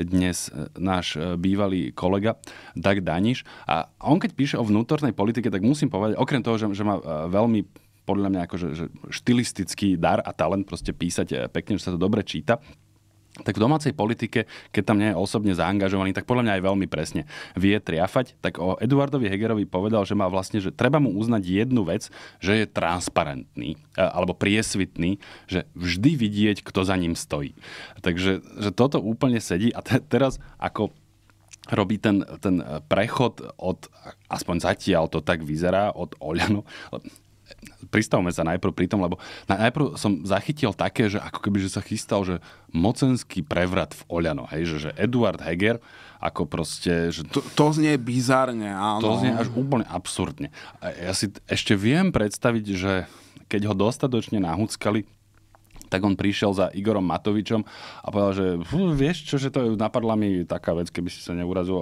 dnes e, náš e, bývalý kolega Dag Daniš. A on keď píše o vnútornej politike, tak musím povedať, okrem toho, že, že má veľmi podľa mňa akože, že štilistický dar a talent proste písať pekne, že sa to dobre číta, tak v domácej politike, keď tam nie je osobne zaangažovaný, tak podľa mňa aj veľmi presne vie triafať. Tak o Eduardovi Hegerovi povedal, že má vlastne, že treba mu uznať jednu vec, že je transparentný e, alebo priesvitný, že vždy vidieť, kto za ním stojí. Takže že toto úplne sedí a te, teraz ako robí ten, ten prechod od, aspoň zatiaľ to tak vyzerá, od Oľano pristavme sa najprv pri tom, lebo najprv som zachytil také, že ako keby že sa chystal, že mocenský prevrat v Oľano, hej, že, že Eduard Heger ako proste... Že... To, to znie bizárne, áno. To znie až úplne absurdne. A ja si ešte viem predstaviť, že keď ho dostatočne nahúckali, tak on prišiel za Igorom Matovičom a povedal, že vieš čo, že to je, napadla mi taká vec, keby si sa neurazil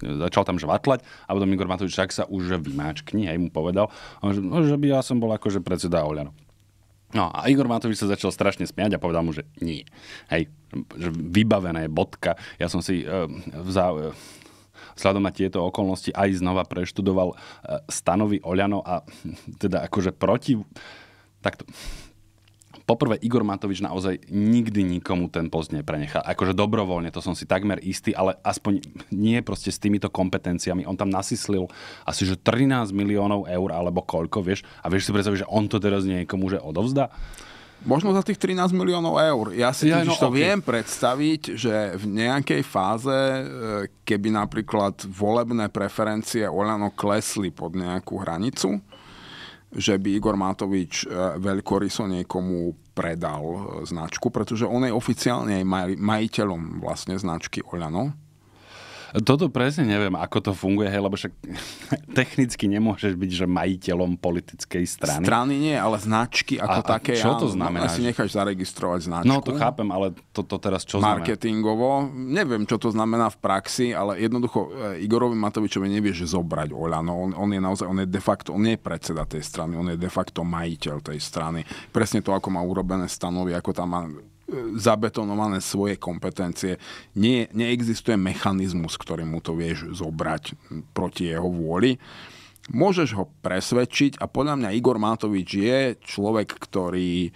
začal tam žvatlať a potom Igor Matovič tak sa už vymáčkni, aj mu povedal, že, no, že by ja som bol akože predseda Oľano. No a Igor Matovič sa začal strašne smiať a povedal mu, že nie. Hej, že vybavené, bodka. Ja som si uh, vzal, uh, vzhľadom na tieto okolnosti aj znova preštudoval uh, stanovy Oľano a hm, teda akože proti... Takto Poprvé, Igor Matovič naozaj nikdy nikomu ten post neprenechá. Akože dobrovoľne, to som si takmer istý, ale aspoň nie proste s týmito kompetenciami. On tam nasyslil asi že 13 miliónov eur alebo koľko, vieš? A vieš si predstaviť, že on to teraz niekomu že odovzdá? Možno za tých 13 miliónov eur. Ja si ja, no, to okay. viem predstaviť, že v nejakej fáze, e, keby napríklad volebné preferencie Oľano klesli pod nejakú hranicu, že by Igor Matovič e, veľkoryso niekomu predal e, značku, pretože on je oficiálne aj majiteľom vlastne značky Oľano. Toto presne neviem, ako to funguje, hej, lebo však technicky nemôžeš byť, že majiteľom politickej strany. Strany nie, ale značky ako a, také. Čo to no, znamená? Asi že... necháš zaregistrovať značku. No to chápem, ale to, to teraz čo Marketingovo, znamená? neviem, čo to znamená v praxi, ale jednoducho e, Igorovi Matovičovi nevieš zobrať Oľano. On, on je naozaj, on je de facto, on nie je predseda tej strany, on je de facto majiteľ tej strany. Presne to, ako má urobené stanovy, ako tam má zabetonované svoje kompetencie. Nie, neexistuje mechanizmus, ktorý mu to vieš zobrať proti jeho vôli. Môžeš ho presvedčiť a podľa mňa Igor Matovič je človek, ktorý e,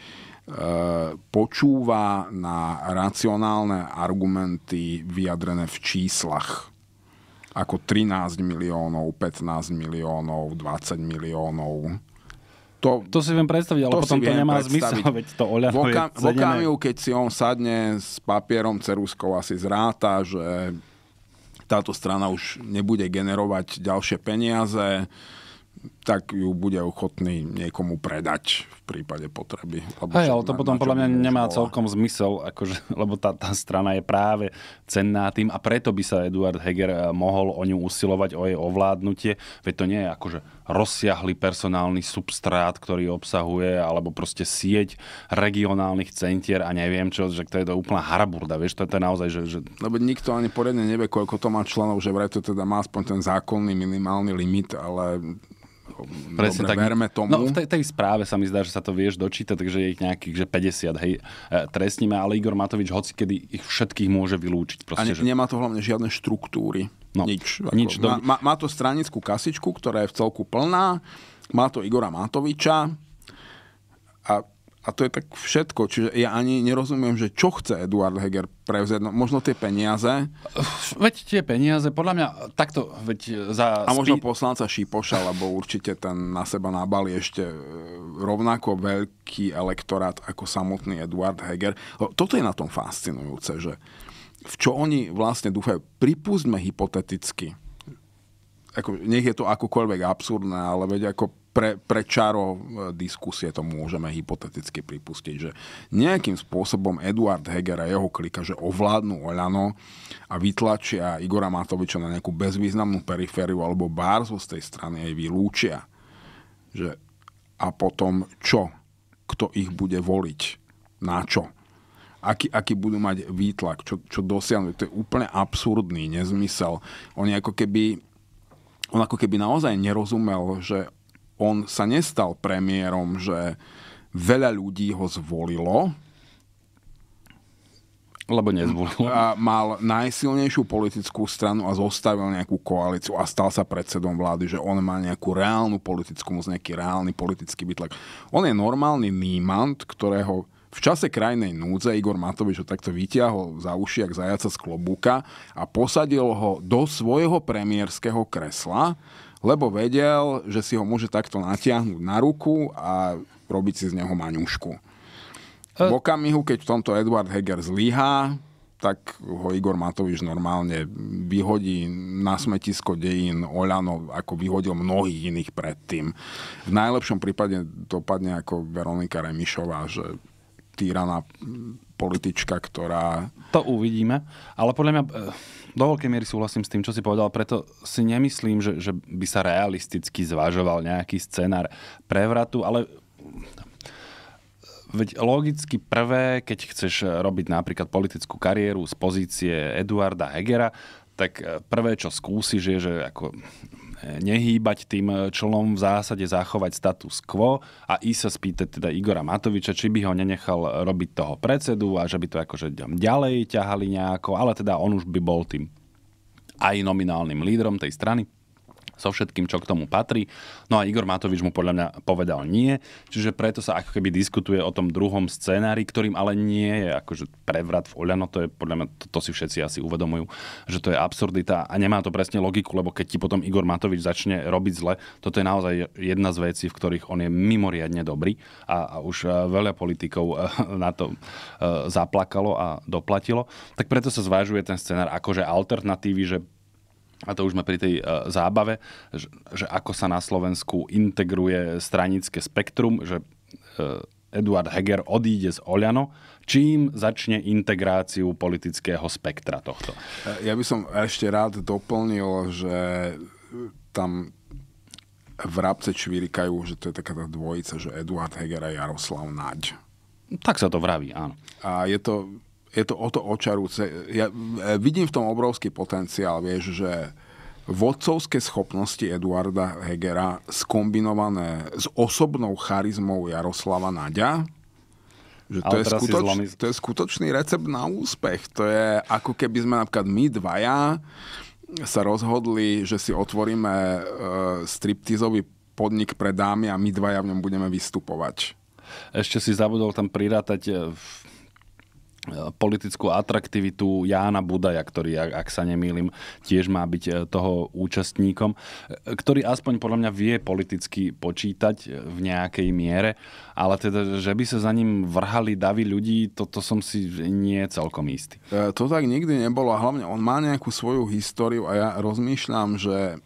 počúva na racionálne argumenty vyjadrené v číslach ako 13 miliónov, 15 miliónov, 20 miliónov to, to si viem predstaviť, ale to potom to nemá zmysel, veď to v, okam, v okamihu, keď si on sadne s papierom ceruskou asi zráta, že táto strana už nebude generovať ďalšie peniaze, tak ju bude ochotný niekomu predať v prípade potreby. Lebo Hej, ale to na, potom na podľa mňa nemá bola. celkom zmysel, akože, lebo tá, tá strana je práve cenná tým a preto by sa Eduard Heger eh, mohol o ňu usilovať, o jej ovládnutie, veď to nie je akože rozsiahly personálny substrát, ktorý obsahuje, alebo proste sieť regionálnych centier a neviem čo, že to je to úplná haraburda, vieš, to je, to naozaj, že, že... Lebo nikto ani poriadne nevie, koľko to má členov, že vraj to teda má aspoň ten zákonný minimálny limit, ale Presne Dobre, tak. Verme tomu. No, v tej, tej správe sa mi zdá, že sa to vieš dočítať, takže je ich nejakých že 50, hej, e, trestníme, ale Igor Matovič hoci kedy ich všetkých môže vylúčiť. Proste, a ne, že... nemá to hlavne žiadne štruktúry. No, nič. Ako, nič do... No. má, má to stranickú kasičku, ktorá je v celku plná, má to Igora Matoviča a a to je tak všetko. Čiže ja ani nerozumiem, že čo chce Eduard Heger prevziať. No, možno tie peniaze? Veď tie peniaze, podľa mňa takto... Veď za a možno poslanca Šípoša, lebo určite ten na seba nabali ešte e, rovnako veľký elektorát ako samotný Eduard Heger. Toto je na tom fascinujúce, že v čo oni vlastne dúfajú. Pripústme hypoteticky, ako, nech je to akokoľvek absurdné, ale veď ako pre, pre čaro e, diskusie to môžeme hypoteticky pripustiť, že nejakým spôsobom Eduard Heger a jeho klika, že ovládnu Oľano a vytlačia Igora Matoviča na nejakú bezvýznamnú perifériu alebo bárzu z tej strany aj vylúčia. Že, a potom čo? Kto ich bude voliť? Na čo? aký, aký budú mať výtlak, čo, čo dosiahnu. To je úplne absurdný nezmysel. Oni ako keby on ako keby naozaj nerozumel, že on sa nestal premiérom, že veľa ľudí ho zvolilo, lebo nezvolil. A mal najsilnejšiu politickú stranu a zostavil nejakú koalíciu a stal sa predsedom vlády, že on má nejakú reálnu politickú moc, nejaký reálny politický bytlak. On je normálny nímant, ktorého v čase krajnej núdze Igor Matovič ho takto vytiahol za ušiak zajaca z klobúka a posadil ho do svojho premiérskeho kresla, lebo vedel, že si ho môže takto natiahnuť na ruku a robiť si z neho maňušku. E- v okamihu, keď v tomto Edward Heger zlíha, tak ho Igor Matovič normálne vyhodí na smetisko dejín Oľano, ako vyhodil mnohých iných predtým. V najlepšom prípade dopadne ako Veronika Remišová, že týraná politička, ktorá... To uvidíme, ale podľa mňa e, do veľkej miery súhlasím s tým, čo si povedal, preto si nemyslím, že, že by sa realisticky zvažoval nejaký scenár prevratu, ale Veď logicky prvé, keď chceš robiť napríklad politickú kariéru z pozície Eduarda Hegera, tak prvé, čo skúsiš, je, že ako nehýbať tým člnom, v zásade zachovať status quo a ísť sa spýtať teda Igora Matoviča, či by ho nenechal robiť toho predsedu a že by to akože ďalej ťahali nejako, ale teda on už by bol tým aj nominálnym lídrom tej strany so všetkým, čo k tomu patrí. No a Igor Matovič mu podľa mňa povedal nie, čiže preto sa ako keby diskutuje o tom druhom scenári, ktorým ale nie je akože prevrat v Oľano, to je podľa mňa, to, to si všetci asi uvedomujú, že to je absurdita a nemá to presne logiku, lebo keď ti potom Igor Matovič začne robiť zle, toto je naozaj jedna z vecí, v ktorých on je mimoriadne dobrý a, a už e, veľa politikov e, na to e, zaplakalo a doplatilo, tak preto sa zvážuje ten scenár akože alternatívy, že a to už sme pri tej uh, zábave, že, že ako sa na Slovensku integruje stranické spektrum, že uh, Eduard Heger odíde z Oľano, čím začne integráciu politického spektra tohto. E, ja by som ešte rád doplnil, že tam v Rabce čvírikajú, že to je taká tá dvojica, že Eduard Heger a Jaroslav Naď. Tak sa to vraví, áno. A je to je to o to očarúce. Ja e, vidím v tom obrovský potenciál, vieš, že vodcovské schopnosti Eduarda Hegera skombinované s osobnou charizmou Jaroslava Naďa, že to, je skutoč, to je skutočný recept na úspech. To je ako keby sme napríklad my dvaja sa rozhodli, že si otvoríme e, striptizový podnik pre dámy a my dvaja v ňom budeme vystupovať. Ešte si zabudol tam prirátať e, v politickú atraktivitu Jána Budaja, ktorý, ak, sa nemýlim, tiež má byť e, toho účastníkom, e, ktorý aspoň podľa mňa vie politicky počítať e, v nejakej miere, ale teda, že by sa za ním vrhali davy ľudí, toto to som si nie celkom istý. To tak nikdy nebolo a hlavne on má nejakú svoju históriu a ja rozmýšľam, že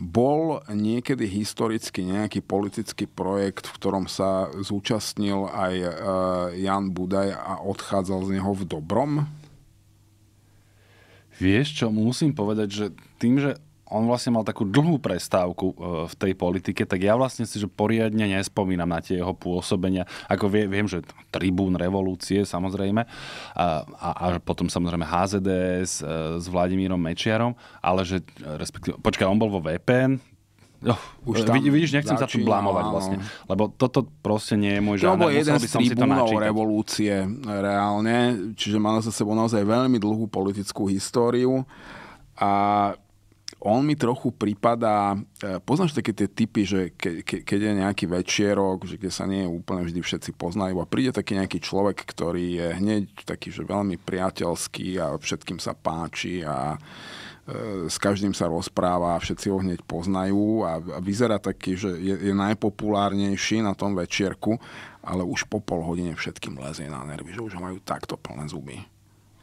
bol niekedy historicky nejaký politický projekt, v ktorom sa zúčastnil aj e, Jan Budaj a odchádzal z neho v dobrom? Vieš čo, musím povedať, že tým, že on vlastne mal takú dlhú prestávku e, v tej politike, tak ja vlastne si že poriadne nespomínam na tie jeho pôsobenia. Ako vie, viem, že tribún revolúcie samozrejme a, a, a potom samozrejme HZDS e, s Vladimírom Mečiarom, ale že respektíve, počkaj, on bol vo VPN, Oh, no, už tam vidíš, nechcem začína, sa tu blámovať áno. vlastne, lebo toto proste nie je môj žáner. To bol jeden z tribúnov revolúcie reálne, čiže mal za sebou naozaj veľmi dlhú politickú históriu a on mi trochu prípada, e, poznáš také tie typy, že ke, ke, keď je nejaký večierok, že kde sa nie úplne vždy všetci poznajú a príde taký nejaký človek, ktorý je hneď taký, že veľmi priateľský a všetkým sa páči a e, s každým sa rozpráva a všetci ho hneď poznajú a, a vyzerá taký, že je, je najpopulárnejší na tom večierku, ale už po pol hodine všetkým lezie na nervy, že už ho majú takto plné zuby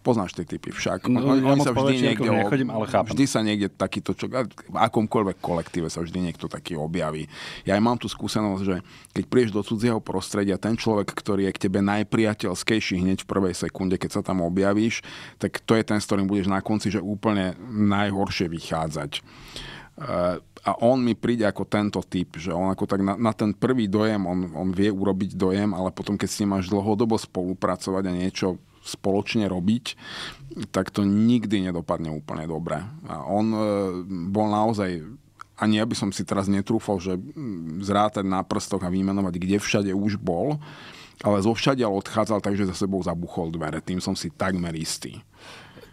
poznáš tie typy však. No, oni, oni sa vždy niekde... Nechodím, ale chápem. Vždy sa niekde takýto... Čo, v akomkoľvek kolektíve sa vždy niekto taký objaví. Ja aj mám tú skúsenosť, že keď prídeš do cudzieho prostredia, ten človek, ktorý je k tebe najpriateľskejší hneď v prvej sekunde, keď sa tam objavíš, tak to je ten, s ktorým budeš na konci, že úplne najhoršie vychádzať eh, a on mi príde ako tento typ, že on ako tak na, na ten prvý dojem, on, on vie urobiť dojem, ale potom keď s ním máš dlhodobo spolupracovať a niečo spoločne robiť, tak to nikdy nedopadne úplne dobre. A on e, bol naozaj ani ja by som si teraz netrúfal, že zrátať na prstoch a vymenovať, kde všade už bol, ale zo všade odchádzal, takže za sebou zabuchol dvere. Tým som si takmer istý.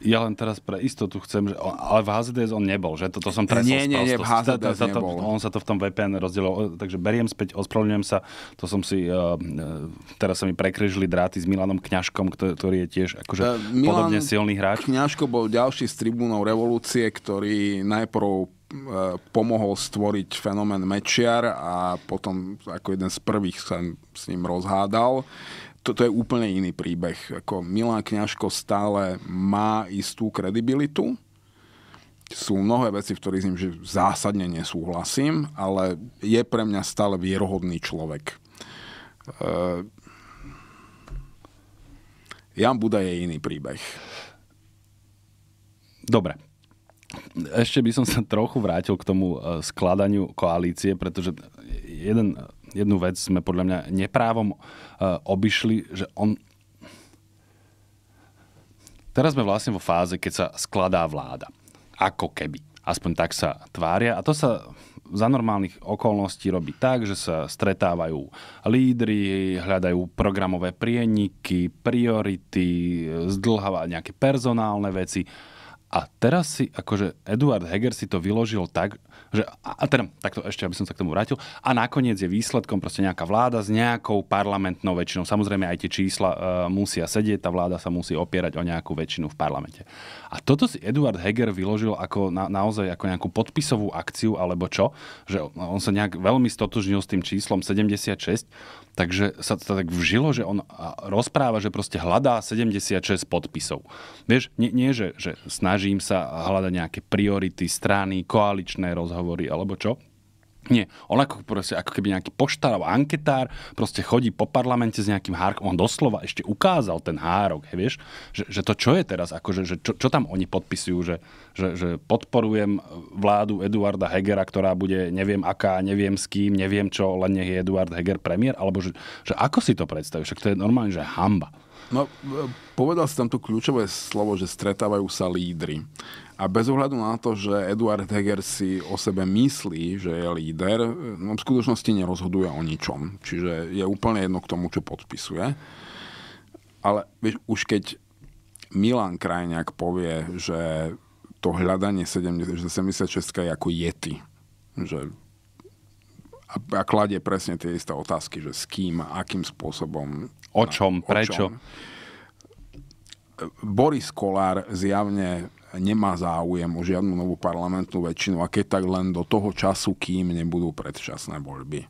Ja len teraz pre istotu chcem, že, ale v HZDS on nebol, že? Toto som tresol Nie, nie, nie, v HZDS to, nebol. On sa to v tom VPN rozdielal, e, takže beriem späť, ospravedlňujem sa, to som si, uh, teraz sa mi prekrežili dráty s Milanom Kňažkom, ktorý je tiež akože Milan podobne silný hráč. Kňažko bol ďalší z tribúnov revolúcie, ktorý najprv pomohol stvoriť fenomén Mečiar a potom ako jeden z prvých sa s ním rozhádal. To je úplne iný príbeh. Ako Milan Kňažko stále má istú kredibilitu. Sú mnohé veci, v ktorých s ním že zásadne nesúhlasím, ale je pre mňa stále vierohodný človek. Uh, Jan Buda je iný príbeh. Dobre. Ešte by som sa trochu vrátil k tomu e, skladaniu koalície, pretože jeden jednu vec sme podľa mňa neprávom e, obišli, že on... Teraz sme vlastne vo fáze, keď sa skladá vláda. Ako keby. Aspoň tak sa tvária. A to sa za normálnych okolností robí tak, že sa stretávajú lídry, hľadajú programové prieniky, priority, e, zdlháva nejaké personálne veci a teraz si, akože Eduard Heger si to vyložil tak, že, a teda, takto ešte, aby som sa k tomu vrátil, a nakoniec je výsledkom proste nejaká vláda s nejakou parlamentnou väčšinou. Samozrejme aj tie čísla e, musia sedieť, tá vláda sa musí opierať o nejakú väčšinu v parlamente. A toto si Eduard Heger vyložil ako na, naozaj ako nejakú podpisovú akciu, alebo čo, že on sa nejak veľmi stotožnil s tým číslom 76 Takže sa to tak vžilo, že on rozpráva, že proste hľadá 76 podpisov. Vieš, nie, nie že, že snažím sa hľadať nejaké priority, strany, koaličné rozhovory alebo čo, nie, on ako, proste, ako keby nejaký poštár alebo anketár proste chodí po parlamente s nejakým hárkom. On doslova ešte ukázal ten hárok, he, vieš, že, že to čo je teraz, akože, že čo, čo tam oni podpisujú, že, že, že podporujem vládu Eduarda Hegera, ktorá bude neviem aká, neviem s kým, neviem čo, len nech je Eduard Heger premiér, alebo že, že ako si to predstavíš, však to je normálne, že hamba. No, povedal si tam to kľúčové slovo, že stretávajú sa lídry. A bez ohľadu na to, že Eduard Heger si o sebe myslí, že je líder, no v skutočnosti nerozhoduje o ničom. Čiže je úplne jedno k tomu, čo podpisuje. Ale vieš, už keď Milan Krajniak povie, že to hľadanie 70, 76 je ako jety, že a kladie presne tie isté otázky, že s kým, akým spôsobom, O čom, O prečo? čom? Boris Kolár zjavne nemá záujem o žiadnu novú parlamentnú väčšinu a keď tak len do toho času, kým nebudú predčasné voľby. E,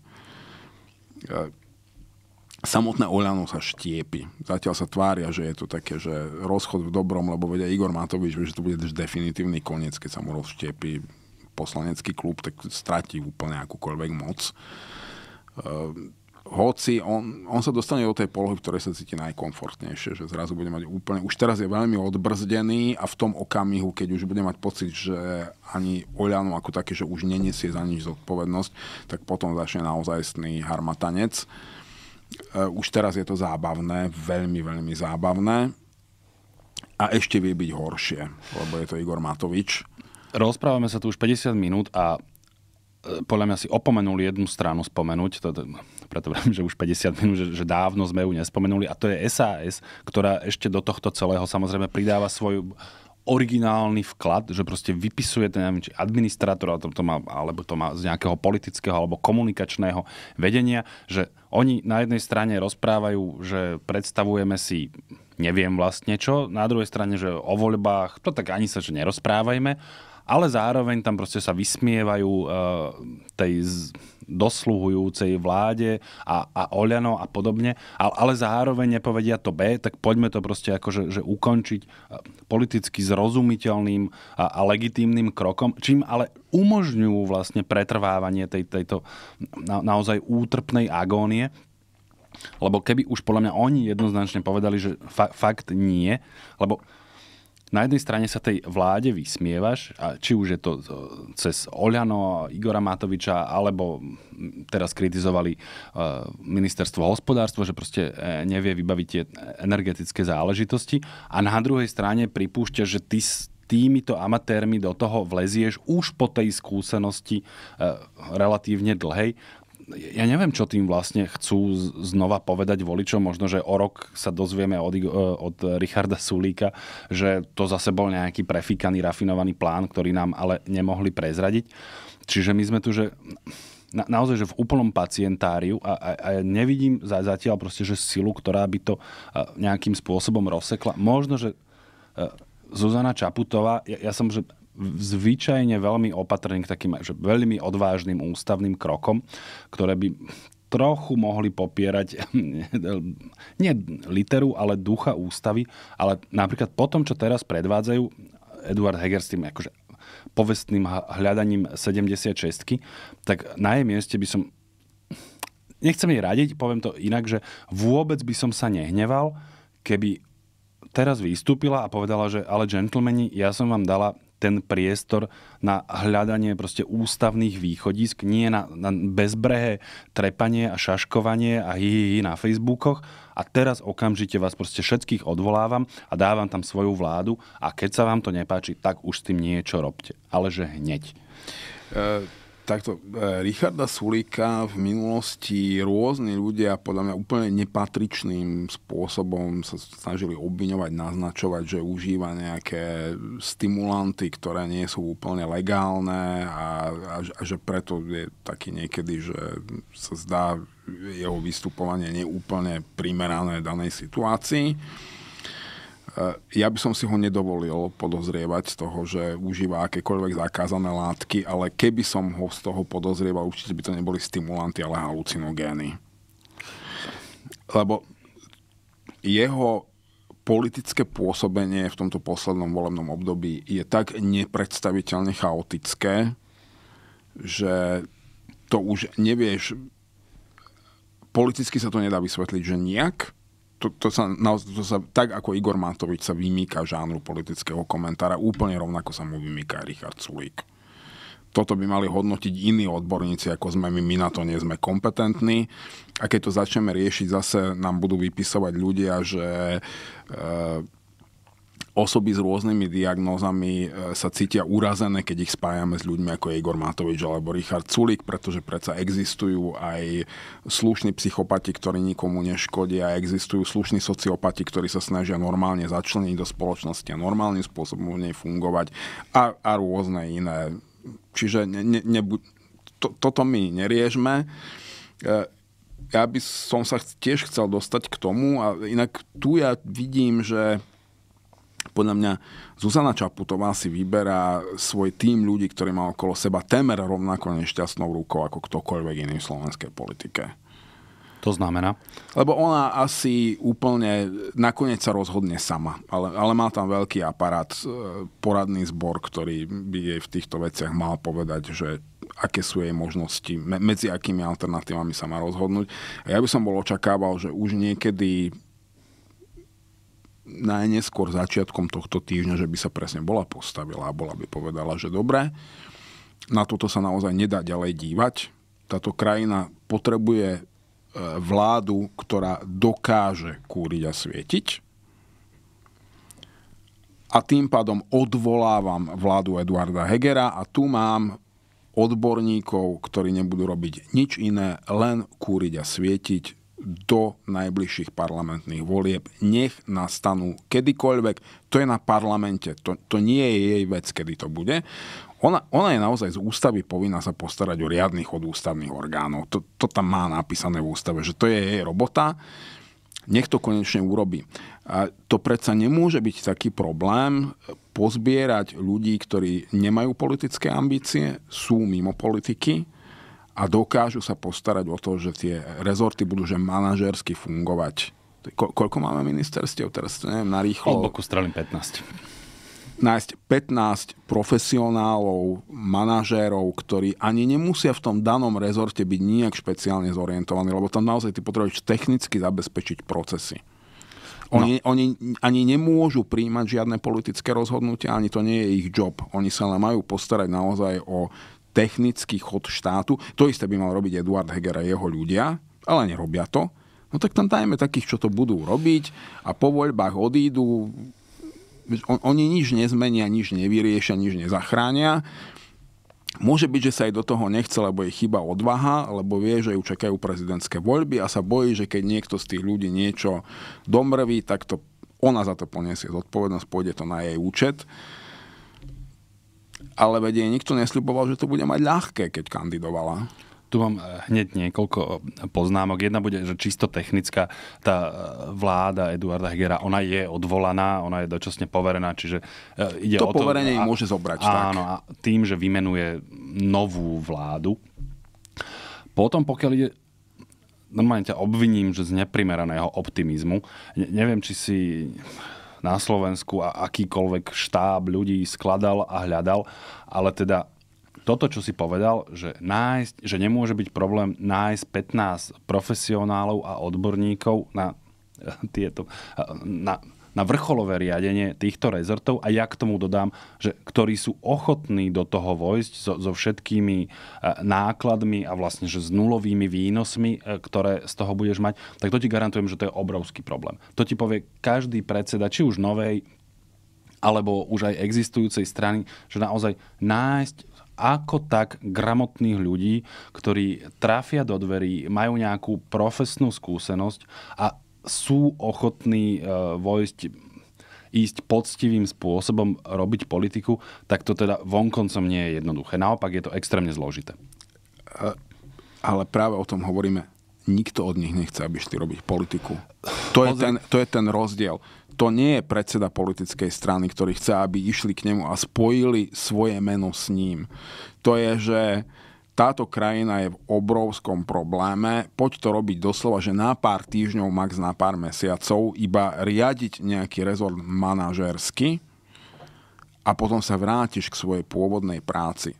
samotné Oľano sa štiepi. Zatiaľ sa tvária, že je to také, že rozchod v dobrom, lebo vedia Igor Matovič, že to bude definitívny koniec, keď sa mu rozštiepi poslanecký klub, tak stratí úplne akúkoľvek moc. E, hoci on, on sa dostane do tej polohy, v ktorej sa cíti najkomfortnejšie, že zrazu bude mať úplne, už teraz je veľmi odbrzdený a v tom okamihu, keď už bude mať pocit, že ani Oľano ako také, že už nenesie za nič zodpovednosť, tak potom začne naozajstný harmatanec. E, už teraz je to zábavné, veľmi, veľmi zábavné a ešte vie byť horšie, lebo je to Igor Matovič. Rozprávame sa tu už 50 minút a e, podľa mňa si opomenul jednu stranu spomenúť, to, preto viem, že už 50 minút, že, že dávno sme ju nespomenuli a to je SAS, ktorá ešte do tohto celého samozrejme pridáva svoju originálny vklad, že proste vypisuje ten, neviem, či administrátor, alebo to, má, alebo to má z nejakého politického alebo komunikačného vedenia, že oni na jednej strane rozprávajú, že predstavujeme si neviem vlastne čo, na druhej strane, že o voľbách, to tak ani sa že nerozprávajme, ale zároveň tam proste sa vysmievajú uh, tej z dosluhujúcej vláde a, a Oľano a podobne, ale, ale zároveň nepovedia to B, tak poďme to proste akože že ukončiť e, politicky zrozumiteľným a, a legitímnym krokom, čím ale umožňujú vlastne pretrvávanie tej, tejto na, naozaj útrpnej agónie. Lebo keby už podľa mňa oni jednoznačne povedali, že fa- fakt nie, lebo na jednej strane sa tej vláde vysmievaš, a či už je to e, cez Oľano, Igora Matoviča, alebo teraz kritizovali e, ministerstvo hospodárstva, že proste e, nevie vybaviť tie energetické záležitosti. A na druhej strane pripúšťa, že ty týmito amatérmi do toho vlezieš už po tej skúsenosti e, relatívne dlhej ja neviem, čo tým vlastne chcú znova povedať voličom. Možno, že o rok sa dozvieme od, e, od Richarda Sulíka, že to zase bol nejaký prefíkaný, rafinovaný plán, ktorý nám ale nemohli prezradiť. Čiže my sme tu, že na, naozaj, že v úplnom pacientáriu a, a, a nevidím za, zatiaľ proste, že silu, ktorá by to e, nejakým spôsobom rozsekla. Možno, že e, Zuzana Čaputová, ja, ja som, že zvyčajne veľmi opatrný k takým že veľmi odvážnym ústavným krokom, ktoré by trochu mohli popierať nie literu, ale ducha ústavy, ale napríklad po tom, čo teraz predvádzajú Eduard Heger s tým akože povestným hľadaním 76 tak na jej mieste by som nechcem jej radiť, poviem to inak, že vôbec by som sa nehneval, keby teraz vystúpila a povedala, že ale gentlemani, ja som vám dala ten priestor na hľadanie proste ústavných východisk, nie na, na bezbrehé trepanie a šaškovanie a hi, hi, hi na Facebookoch. A teraz okamžite vás proste všetkých odvolávam a dávam tam svoju vládu a keď sa vám to nepáči, tak už s tým niečo robte. Ale že hneď. Uh... Takto, e, Richarda Sulika v minulosti rôzni ľudia podľa mňa úplne nepatričným spôsobom sa snažili obviňovať, naznačovať, že užíva nejaké stimulanty, ktoré nie sú úplne legálne a, a, a že preto je taký niekedy, že sa zdá jeho vystupovanie neúplne primerané danej situácii. Eh, ja by som si ho nedovolil podozrievať z toho, že užíva akékoľvek zakázané látky, ale keby som ho z toho podozrieval, určite by to neboli stimulanty, ale halucinogény. Lebo jeho politické pôsobenie v tomto poslednom volebnom období je tak nepredstaviteľne chaotické, že to už nevieš, politicky sa to nedá vysvetliť, že nejak, to, to, sa, naozaj, to sa, tak ako Igor Matovič sa vymýka žánru politického komentára, úplne rovnako sa mu vymýka Richard Sulík. Toto by mali hodnotiť iní odborníci, ako sme my, my na to nie sme kompetentní. A keď to začneme riešiť, zase nám budú vypisovať ľudia, že e, osoby s rôznymi diagnózami e, sa cítia urazené, keď ich spájame s ľuďmi ako Igor Matovič alebo Richard Sulik, pretože predsa existujú aj slušní psychopati, ktorí nikomu neškodia, existujú slušní sociopati, ktorí sa snažia normálne začleniť do spoločnosti a normálnym spôsobom v nej fungovať a, a rôzne iné. Čiže ne, ne, nebu, to, toto my neriežme e, ja by som sa tiež chcel dostať k tomu a inak tu ja vidím, že podľa mňa Zuzana Čaputová si vyberá svoj tým ľudí, ktorí má okolo seba temer rovnako nešťastnou rukou ako ktokoľvek iný v slovenskej politike. To znamená? Lebo ona asi úplne nakoniec sa rozhodne sama, ale, ale má tam veľký aparát, e, poradný zbor, ktorý by jej v týchto veciach mal povedať, že aké sú jej možnosti, medzi akými alternatívami sa má rozhodnúť. A ja by som bol očakával, že už niekedy najneskôr začiatkom tohto týždňa, že by sa presne bola postavila a bola by povedala, že dobre, na toto sa naozaj nedá ďalej dívať. Táto krajina potrebuje e, vládu, ktorá dokáže kúriť a svietiť. A tým pádom odvolávam vládu Eduarda Hegera a tu mám odborníkov, ktorí nebudú robiť nič iné, len kúriť a svietiť do najbližších parlamentných volieb. Nech nastanú kedykoľvek. To je na parlamente. To, to nie je jej vec, kedy to bude. Ona, ona je naozaj z ústavy povinná sa postarať o riadny chod ústavných orgánov. To, to tam má napísané v ústave, že to je jej robota. Nech to konečne urobí. A to predsa nemôže byť taký problém pozbierať ľudí, ktorí nemajú politické ambície, sú mimo politiky, a dokážu sa postarať o to, že tie rezorty budú že manažersky fungovať. Ko- koľko máme ministerstiev teraz? Neviem, rýchlo. Od boku 15 nájsť 15 profesionálov, manažérov, ktorí ani nemusia v tom danom rezorte byť nejak špeciálne zorientovaní, lebo tam naozaj ty potrebuješ technicky zabezpečiť procesy. No. Oni, no. oni ani nemôžu príjmať žiadne politické rozhodnutia, ani to nie je ich job. Oni sa len majú postarať naozaj o technický chod štátu. To isté by mal robiť Eduard Heger a jeho ľudia, ale nerobia to. No tak tam dajme takých, čo to budú robiť a po voľbách odídu. On, oni nič nezmenia, nič nevyriešia, nič nezachránia. Môže byť, že sa aj do toho nechce, lebo je chyba odvaha, lebo vie, že ju čakajú prezidentské voľby a sa bojí, že keď niekto z tých ľudí niečo domrví, tak to ona za to poniesie zodpovednosť, pôjde to na jej účet ale vedie nikto nesľuboval, že to bude mať ľahké, keď kandidovala. Tu mám eh, hneď niekoľko eh, poznámok. Jedna bude, že čisto technická tá eh, vláda Eduarda Hegera, ona je odvolaná, ona je dočasne poverená, čiže ide to o to... poverenie a, môže zobrať. Áno, tak. a tým, že vymenuje novú vládu. Potom, pokiaľ ide normálne ťa obviním, že z neprimeraného optimizmu. Ne- neviem, či si na Slovensku a akýkoľvek štáb ľudí skladal a hľadal, ale teda toto, čo si povedal, že, nájsť, že nemôže byť problém nájsť 15 profesionálov a odborníkov na tieto, na na vrcholové riadenie týchto rezortov a ja k tomu dodám, že ktorí sú ochotní do toho vojsť so, so všetkými e, nákladmi a vlastne že s nulovými výnosmi, e, ktoré z toho budeš mať, tak to ti garantujem, že to je obrovský problém. To ti povie každý predseda, či už novej, alebo už aj existujúcej strany, že naozaj nájsť ako tak gramotných ľudí, ktorí trafia do dverí, majú nejakú profesnú skúsenosť a sú ochotní e, vojsť ísť poctivým spôsobom robiť politiku, tak to teda vonkoncom nie je jednoduché. Naopak je to extrémne zložité. E, ale práve o tom hovoríme. Nikto od nich nechce, aby šli robiť politiku. To je, ten, to je ten rozdiel. To nie je predseda politickej strany, ktorý chce, aby išli k nemu a spojili svoje meno s ním. To je, že uh, táto krajina je v obrovskom probléme, poď to robiť doslova, že na pár týždňov, max na pár mesiacov, iba riadiť nejaký rezort manažersky a potom sa vrátiš k svojej pôvodnej práci. E,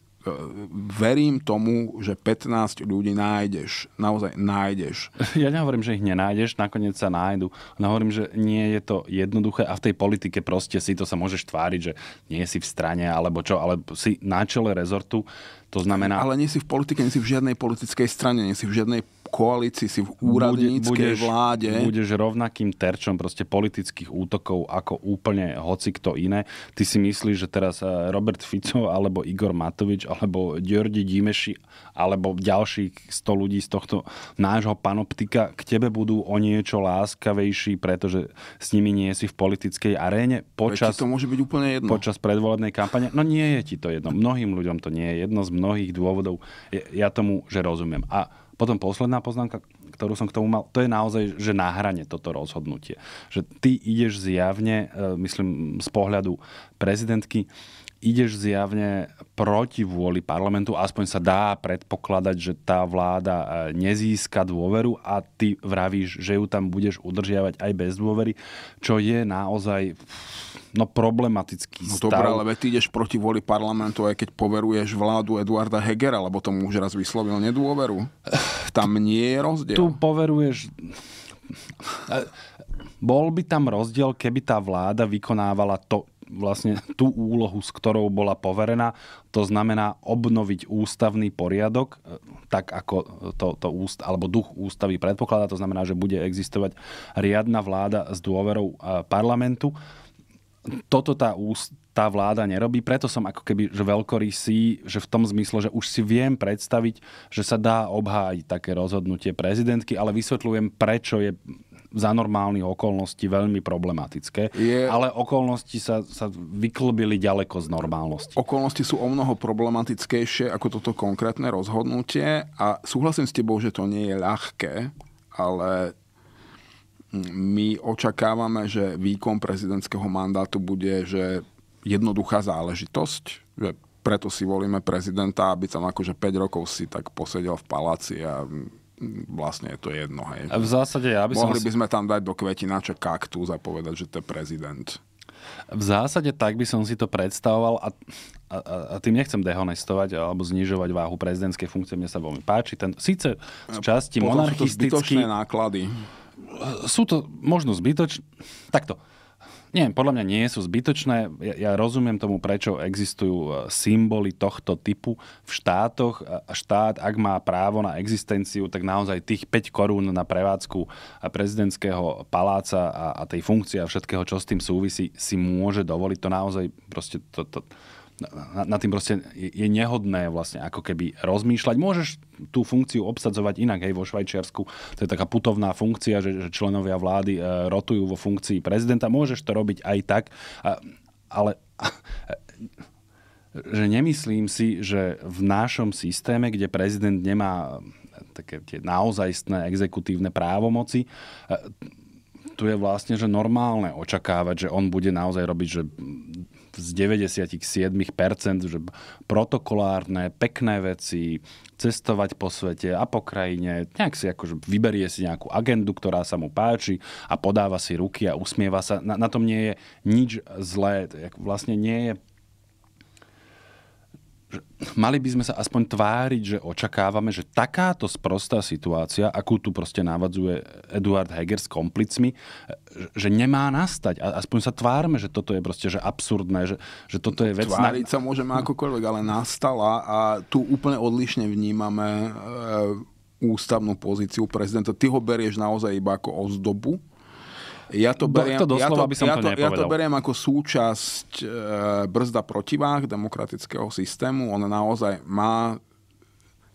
verím tomu, že 15 ľudí nájdeš. Naozaj nájdeš. Ja nehovorím, že ich nenájdeš, nakoniec sa nájdu. No hovorím, že nie je to jednoduché a v tej politike proste si to sa môžeš tváriť, že nie si v strane alebo čo, ale si na čele rezortu to znamená... Ale nie si v politike, nie si v žiadnej politickej strane, nie si v žiadnej koalícii, si v úradníckej bude, budeš, vláde. Budeš rovnakým terčom proste politických útokov ako úplne hoci kto iné. Ty si myslíš, že teraz eh, Robert Fico alebo Igor Matovič alebo Djordi Dimeši alebo ďalších 100 ľudí z tohto nášho panoptika k tebe budú o niečo láskavejší, pretože s nimi nie si v politickej aréne počas, to môže byť úplne jedno. počas predvolebnej kampane. No nie je ti to jedno. Mnohým ľuďom to nie je jedno z mnohých dôvodov. Ja tomu, že rozumiem. A potom posledná poznámka, ktorú som k tomu mal, to je naozaj, že na hrane toto rozhodnutie. Že ty ideš zjavne, e, myslím, z pohľadu prezidentky, ideš zjavne proti vôli parlamentu, aspoň sa dá predpokladať, že tá vláda e, nezíska dôveru a ty vravíš, že ju tam budeš udržiavať aj bez dôvery, čo je naozaj no, problematický no, stav. dobré, ale ty ideš proti vôli parlamentu, aj keď poveruješ vládu Eduarda Hegera, lebo tomu už raz vyslovil nedôveru. Tam nie je rozdiel. Tu poveruješ... Bol by tam rozdiel, keby tá vláda vykonávala to, vlastne tú úlohu, s ktorou bola poverená, to znamená obnoviť ústavný poriadok, e, tak ako to, to úst, alebo duch ústavy predpokladá, to znamená, že bude existovať riadna vláda s dôverou e, parlamentu. Toto tá úst, tá vláda nerobí. Preto som ako keby že veľkorysý, že v tom zmysle, že už si viem predstaviť, že sa dá obhájiť také rozhodnutie prezidentky, ale vysvetľujem, prečo je za normálnych okolností veľmi problematické, je... ale okolnosti sa, sa vyklbili ďaleko z normálnosti. Okolnosti sú o mnoho problematickejšie ako toto konkrétne rozhodnutie a súhlasím s tebou, že to nie je ľahké, ale mm, my očakávame, že výkon prezidentského mandátu bude že jednoduchá záležitosť, že preto si volíme prezidenta, aby tam akože 5 rokov si tak posedel v paláci a mm, vlastne je to jedno. Hej. V zásade ja by som Mohli by sme tam dať do kvetinače kaktus a povedať, že to je prezident. V zásade tak by som si to predstavoval a, a, a tým nechcem dehonestovať alebo znižovať váhu prezidentskej funkcie. Mne sa veľmi páči. Ten, síce z časti monarchistické náklady. Sú to možno zbytočné... Takto. Nie, podľa mňa nie sú zbytočné. Ja, ja rozumiem tomu, prečo existujú e, symboly tohto typu v štátoch. Štát, ak má právo na existenciu, tak naozaj tých 5 korún na prevádzku prezidentského paláca a, a tej funkcie a všetkého, čo s tým súvisí, si môže dovoliť. To naozaj proste to, to, na tým proste je nehodné vlastne ako keby rozmýšľať. Môžeš tú funkciu obsadzovať inak, hej, vo Švajčiarsku. To je taká putovná funkcia, že, že členovia vlády e, rotujú vo funkcii prezidenta. Môžeš to robiť aj tak, ale že nemyslím si, že v našom systéme, kde prezident nemá také tie naozajstné exekutívne právomoci, e, tu je vlastne, že normálne očakávať, že on bude naozaj robiť, že z 97%, že protokolárne, pekné veci, cestovať po svete a po krajine, nejak si akože vyberie si nejakú agendu, ktorá sa mu páči a podáva si ruky a usmieva sa. Na, na tom nie je nič zlé. Vlastne nie je mali by sme sa aspoň tváriť, že očakávame, že takáto sprostá situácia, akú tu proste navadzuje Eduard Heger s komplicmi, e, že nemá nastať. A aspoň sa tvárme, že toto je proste že absurdné, že, že toto je vec... Tváriť na... sa môžeme akokoľvek, ale nastala a tu úplne odlišne vnímame e, ústavnú pozíciu prezidenta. Ty ho berieš naozaj iba ako ozdobu, ja to beriem, to doslova, ja to, by som ja to, to ja to beriem ako súčasť e, brzda protivách demokratického systému. On naozaj má,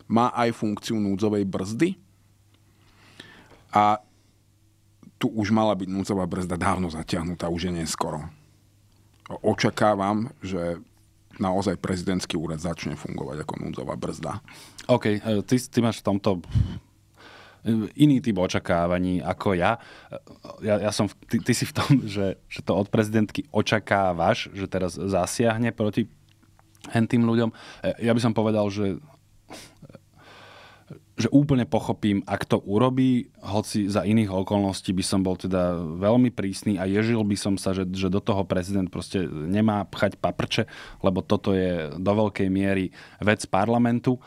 má aj funkciu núdzovej brzdy. A tu už mala byť núdzová brzda dávno zatiahnutá, už je neskoro. Očakávam, že naozaj prezidentský úrad začne fungovať ako núdzová brzda. OK, e, ty, ty máš v tomto iný typ očakávaní ako ja. Ja, ja som, ty, ty si v tom, že, že to od prezidentky očakávaš, že teraz zasiahne proti hentým ľuďom. E, ja by som povedal, že že úplne pochopím, ak to urobí, hoci za iných okolností by som bol teda veľmi prísny a ježil by som sa, že, že do toho prezident proste nemá pchať paprče, lebo toto je do veľkej miery vec parlamentu. Uh,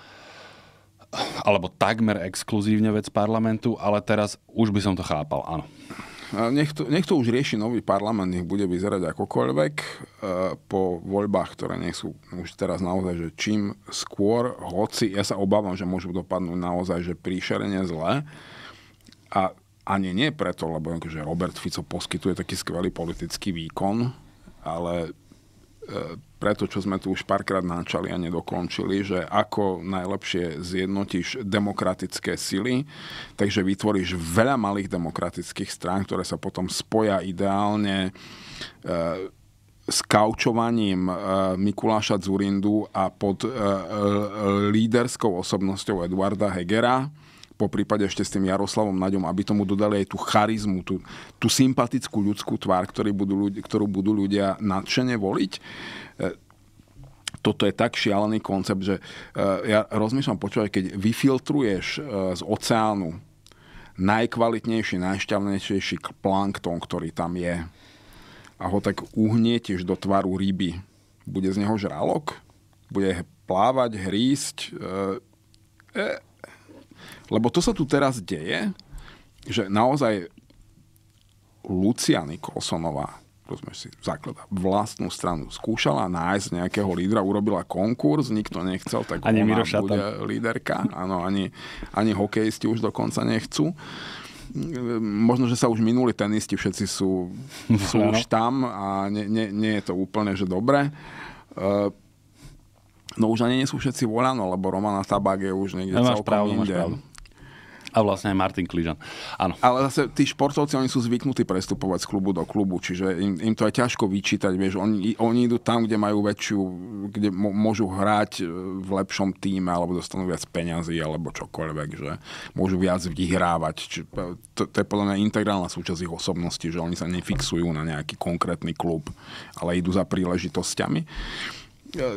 alebo takmer exkluzívne vec parlamentu, ale teraz už by som to chápal, áno. Nech to, nech to už rieši nový parlament, nech bude vyzerať akokoľvek e, po voľbách, ktoré nie sú už teraz naozaj, že čím skôr, hoci ja sa obávam, že môžu dopadnúť naozaj, že príšerne zle. A ani nie preto, lebo že akože Robert Fico poskytuje taký skvelý politický výkon, ale preto, čo sme tu už párkrát načali a nedokončili, že ako najlepšie zjednotíš demokratické sily, takže vytvoríš veľa malých demokratických strán, ktoré sa potom spoja ideálne e, s kaučovaním e, Mikuláša Zurindu a pod e, líderskou osobnosťou Eduarda Hegera po prípade ešte s tým Jaroslavom Naďom, aby tomu dodali aj tú charizmu, tú, tú sympatickú ľudskú tvár, budú ľudia, ktorú budú ľudia nadšene voliť e, toto je tak šialený koncept, že e, ja rozmýšľam, počúvať, keď vyfiltruješ e, z oceánu najkvalitnejší, najšťavnejší plankton, ktorý tam je a ho tak uhnietiš do tvaru ryby, bude z neho žralok? Bude plávať, hrísť? E, e, lebo to sa tu teraz deje, že naozaj Lucia Nikolsonová rozumieš si, zaklada vlastnú stranu. Skúšala nájsť nejakého lídra, urobila konkurs, nikto nechcel, tak ani ona bude líderka. Áno, ani, ani hokejisti už dokonca nechcú. Možno, že sa už minuli tenisti, všetci sú, sú už tam a nie, nie, nie je to úplne, že dobre. E, No už ani nie sú všetci volano, lebo Romana Tabak je už niekde máš celkom pravdu, inde. Máš A vlastne aj Martin Kližan. Áno. Ale zase tí športovci, oni sú zvyknutí prestupovať z klubu do klubu, čiže im, im to je ťažko vyčítať, vieš, oni, oni idú tam, kde majú väčšiu, kde môžu hrať e, v lepšom týme, alebo dostanú viac peňazí, alebo čokoľvek, že môžu viac vyhrávať. Čiže to, to je podľa mňa integrálna súčasť ich osobnosti, že oni sa nefixujú na nejaký konkrétny klub, ale idú za príležitosťami e,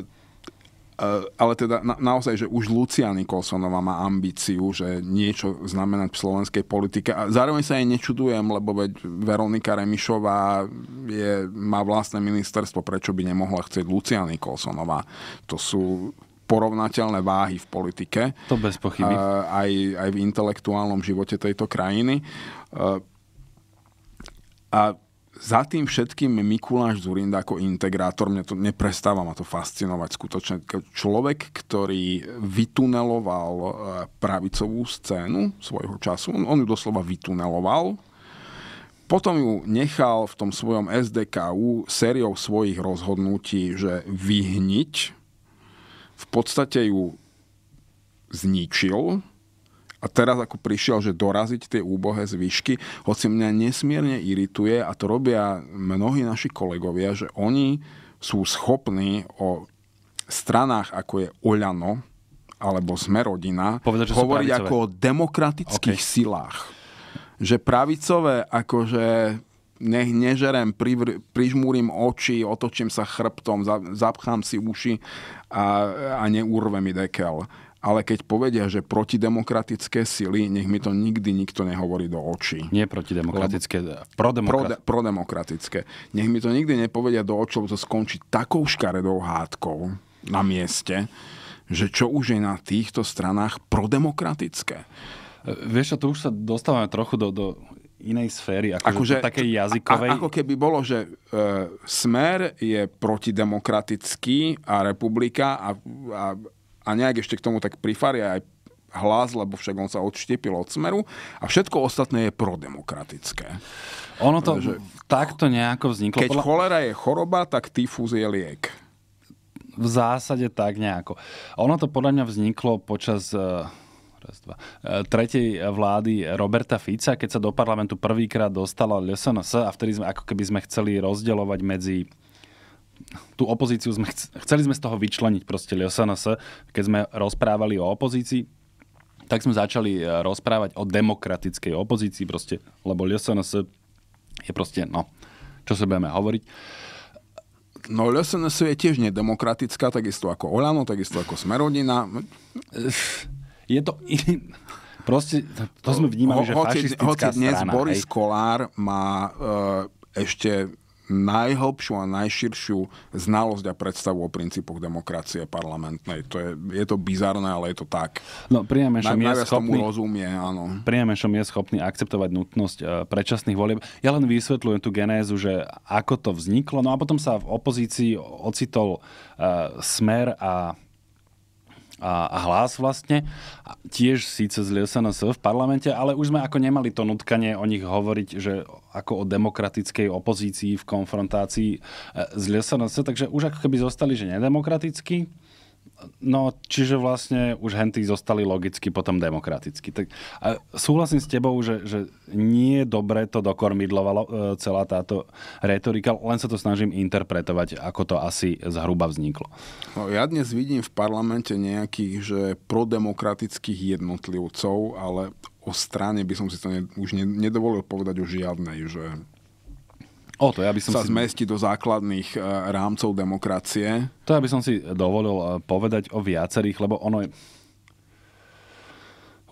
Eh, ale teda na, naozaj, že už Lucia Nikolsonová má ambíciu, že niečo znamenať v slovenskej politike. A zároveň sa jej nečudujem, lebo veď Veronika Remišová je, má vlastné ministerstvo, prečo by nemohla chcieť Lucia Nikolsonová. To sú porovnateľné váhy v politike. To bez pochyby. Eh, aj, aj v intelektuálnom živote tejto krajiny. Eh, a za tým všetkým Mikuláš Zurinda ako integrátor, mňa to neprestáva ma to fascinovať skutočne. Človek, ktorý vytuneloval e, pravicovú scénu svojho času, on, on ju doslova vytuneloval, potom ju nechal v tom svojom SDKU sériou svojich rozhodnutí, že vyhniť, v podstate ju zničil, a teraz ako prišiel, že doraziť tie úbohé zvyšky, hoci mňa nesmierne irituje a to robia mnohí naši kolegovia, že oni sú schopní o stranách ako je Oľano alebo smerodina, Povedal, hovoriť ako o demokratických okay. silách. Že pravicové akože nech nežerem, privr, prižmúrim oči, otočím sa chrbtom, zapchám si uši a, a neurve mi dekel ale keď povedia, že protidemokratické sily, nech mi to nikdy nikto nehovorí do očí. Nie protidemokratické, lebo, eh, pro, prodemokratické. Nech mi to nikdy nepovedia do očí, lebo to skončí takou škaredou hádkou na mieste, že čo už je na týchto stranách prodemokratické. Eh, vieš a tu už sa dostávame trochu do, do inej sféry, ako akože, akože takej jazykovej. A, ako keby bolo, že e, Smer je protidemokratický a republika a, a a nejak ešte k tomu tak prifaria aj hlas, lebo však on sa odštiepil od smeru a všetko ostatné je prodemokratické. Ono to Takže, takto nejako vzniklo. Keď podľa... cholera je choroba, tak tyfus je liek. V zásade tak nejako. Ono to podľa mňa vzniklo počas eh, eh, tretej vlády Roberta Fica, keď sa do parlamentu prvýkrát dostala LSNS a vtedy sme ako keby sme chceli rozdeľovať medzi tú opozíciu sme, chceli sme z toho vyčleniť proste SNS. Keď sme rozprávali o opozícii, tak sme začali e, rozprávať o demokratickej opozícii proste, lebo SNS je proste, no, čo sa budeme hovoriť. No SNS je tiež nedemokratická, takisto ako Olano, takisto ako Smerodina. Je to... Proste, to sme vnímali, ho, že hoci, fašistická hoci dnes strana, Boris hej. Kolár má e, ešte najhlbšiu a najširšiu znalosť a predstavu o princípoch demokracie parlamentnej. To je, je to bizarné, ale je to tak. No, priamešom Na, je schopný, rozumie, áno. Priamešom je schopný akceptovať nutnosť e, predčasných volieb. Ja len vysvetľujem tú genézu, že ako to vzniklo. No a potom sa v opozícii ocitol uh, Smer a a, a hlas vlastne, a tiež síce z LSNS v parlamente, ale už sme ako nemali to nutkanie o nich hovoriť, že ako o demokratickej opozícii v konfrontácii e, s LSNS, takže už ako keby zostali, že nedemokratickí No, čiže vlastne už henty zostali logicky, potom demokraticky. Tak, a súhlasím s tebou, že, že nie dobre to e, celá táto retorika, len sa to snažím interpretovať, ako to asi zhruba vzniklo. No, ja dnes vidím v parlamente nejakých že prodemokratických jednotlivcov, ale o strane by som si to ne, už nedovolil povedať o žiadnej, že O, to ja by som sa si... zmesti do základných e, rámcov demokracie. To ja by som si dovolil e, povedať o viacerých, lebo ono je...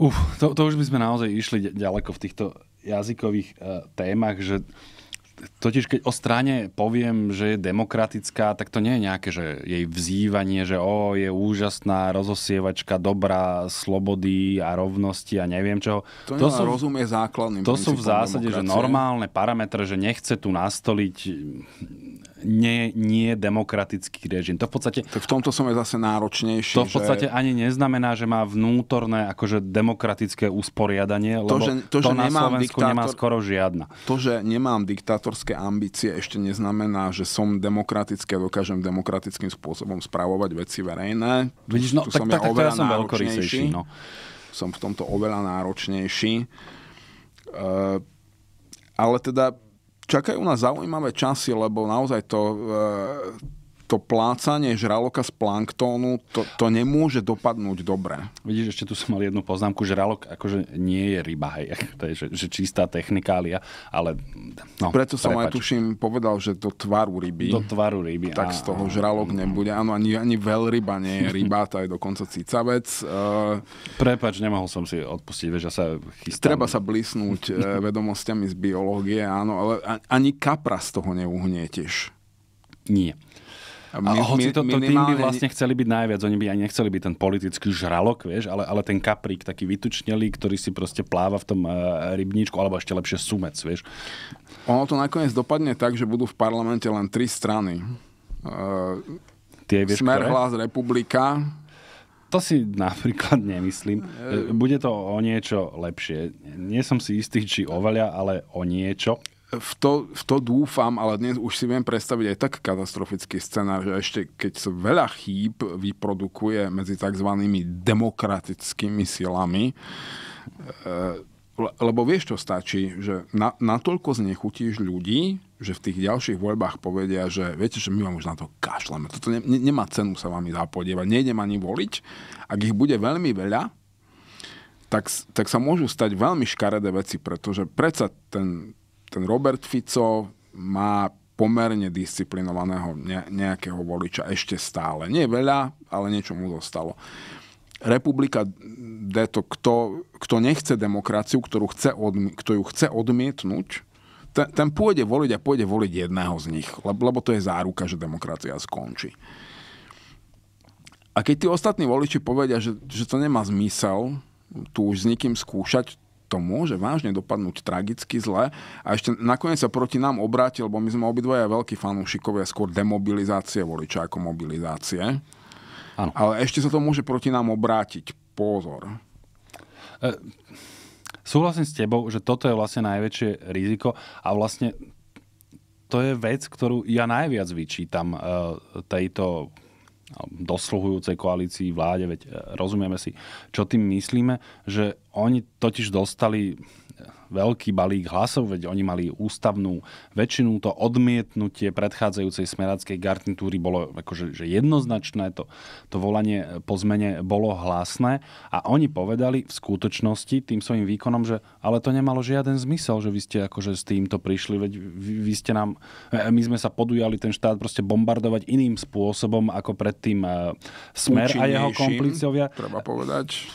Uf, to, to už by sme naozaj išli ďaleko v týchto jazykových e, témach, že Totiž keď o strane poviem, že je demokratická, tak to nie je nejaké, že jej vzývanie, že o, je úžasná rozosievačka dobrá slobody a rovnosti a neviem čo. To, to sú, rozumie základným To sú v zásade, demokracie. že normálne parametre, že nechce tu nastoliť nie, nie demokratický režim. To v podstate... Tak v tomto som je zase náročnejší. To v podstate že... ani neznamená, že má vnútorné akože demokratické usporiadanie, lebo to, že, to, že na Slovensku diktátor... nemá skoro žiadna. To, že nemám diktátorské ambície, ešte neznamená, že som demokratický a dokážem demokratickým spôsobom spravovať veci verejné. Vidíš, no, tu tak, som tak, ja tak, oveľa ja som No. Som v tomto oveľa náročnejší. Uh, ale teda čakajú nás zaujímavé časy, lebo naozaj to e, to plácanie žraloka z planktónu, to, to nemôže dopadnúť dobre. Vidíš, ešte tu som mal jednu poznámku, žralok akože nie je ryba, hej, to je že, že čistá technikália, ale... No, Preto som prepač. aj tuším povedal, že do tvaru ryby. Do tvaru ryby. Tak z toho žralok nebude. Áno, ani, ani veľryba nie je ryba, to je dokonca cicavec. Prepač, nemohol som si odpustiť, vieš, že sa chystám. Treba sa blísnúť eh, vedomostiami z biológie, áno, ale ani kapra z toho neuhnieteš. Nie. My, a hoci to, to tým by vlastne chceli byť najviac, oni by ani nechceli byť ten politický žralok, vieš, ale, ale ten kaprík taký vytučnelý, ktorý si proste pláva v tom uh, rybníčku, alebo ešte lepšie sumec, vieš. Ono to nakoniec dopadne tak, že budú v parlamente len tri strany. Uh, Tie, vieš, Smer, ktoré? hlas, republika, to si napríklad nemyslím. Eh. Bude to o niečo lepšie. Nie som si istý, či oveľa, ale o niečo v to, v to dúfam, ale dnes už si viem predstaviť aj tak katastrofický scenár, že ešte keď sa veľa chýb vyprodukuje medzi tzv. demokratickými silami, eh, lebo vieš, čo stačí, že na, natoľko znechutíš ľudí, že v tých ďalších voľbách povedia, že viete, že my vám už na to kašleme. Toto ne, ne, nemá cenu sa vám zapodievať. Nejdem ani voliť. Ak ich bude veľmi veľa, tak, tak sa môžu stať veľmi škaredé veci, pretože predsa ten, ten Robert Fico má pomerne disciplinovaného nejakého voliča ešte stále. Nie veľa, ale niečo mu zostalo. Republika de to, kto, kto nechce demokraciu, ktorú chce odmi- kto ju chce odmietnúť, ten, ten pôjde voliť a pôjde voliť jedného z nich, lebo, lebo to je záruka, že demokracia skončí. A keď tí ostatní voliči povedia, že, že to nemá zmysel tu už s nikým skúšať, to môže vážne dopadnúť tragicky zle. A ešte nakoniec sa proti nám obrátil, lebo my sme obidvaja veľkí fanúšikovia skôr demobilizácie voliča ako mobilizácie. Ano. Ale ešte sa to môže proti nám obrátiť. Pozor. E, súhlasím s tebou, že toto je vlastne najväčšie riziko a vlastne to je vec, ktorú ja najviac vyčítam e, tejto dosluhujúcej koalícii, vláde, veď e, rozumieme si, čo tým myslíme, že oni totiž dostali veľký balík hlasov, veď oni mali ústavnú väčšinu. To odmietnutie predchádzajúcej smeráckej garnitúry bolo akože, že jednoznačné, to, to volanie po zmene bolo hlasné a oni povedali v skutočnosti tým svojim výkonom, že ale to nemalo žiaden zmysel, že vy ste akože s týmto prišli, veď vy, vy ste nám, e, e, my sme sa podujali ten štát proste bombardovať iným spôsobom ako predtým e, smer a jeho komplicovia. Treba povedať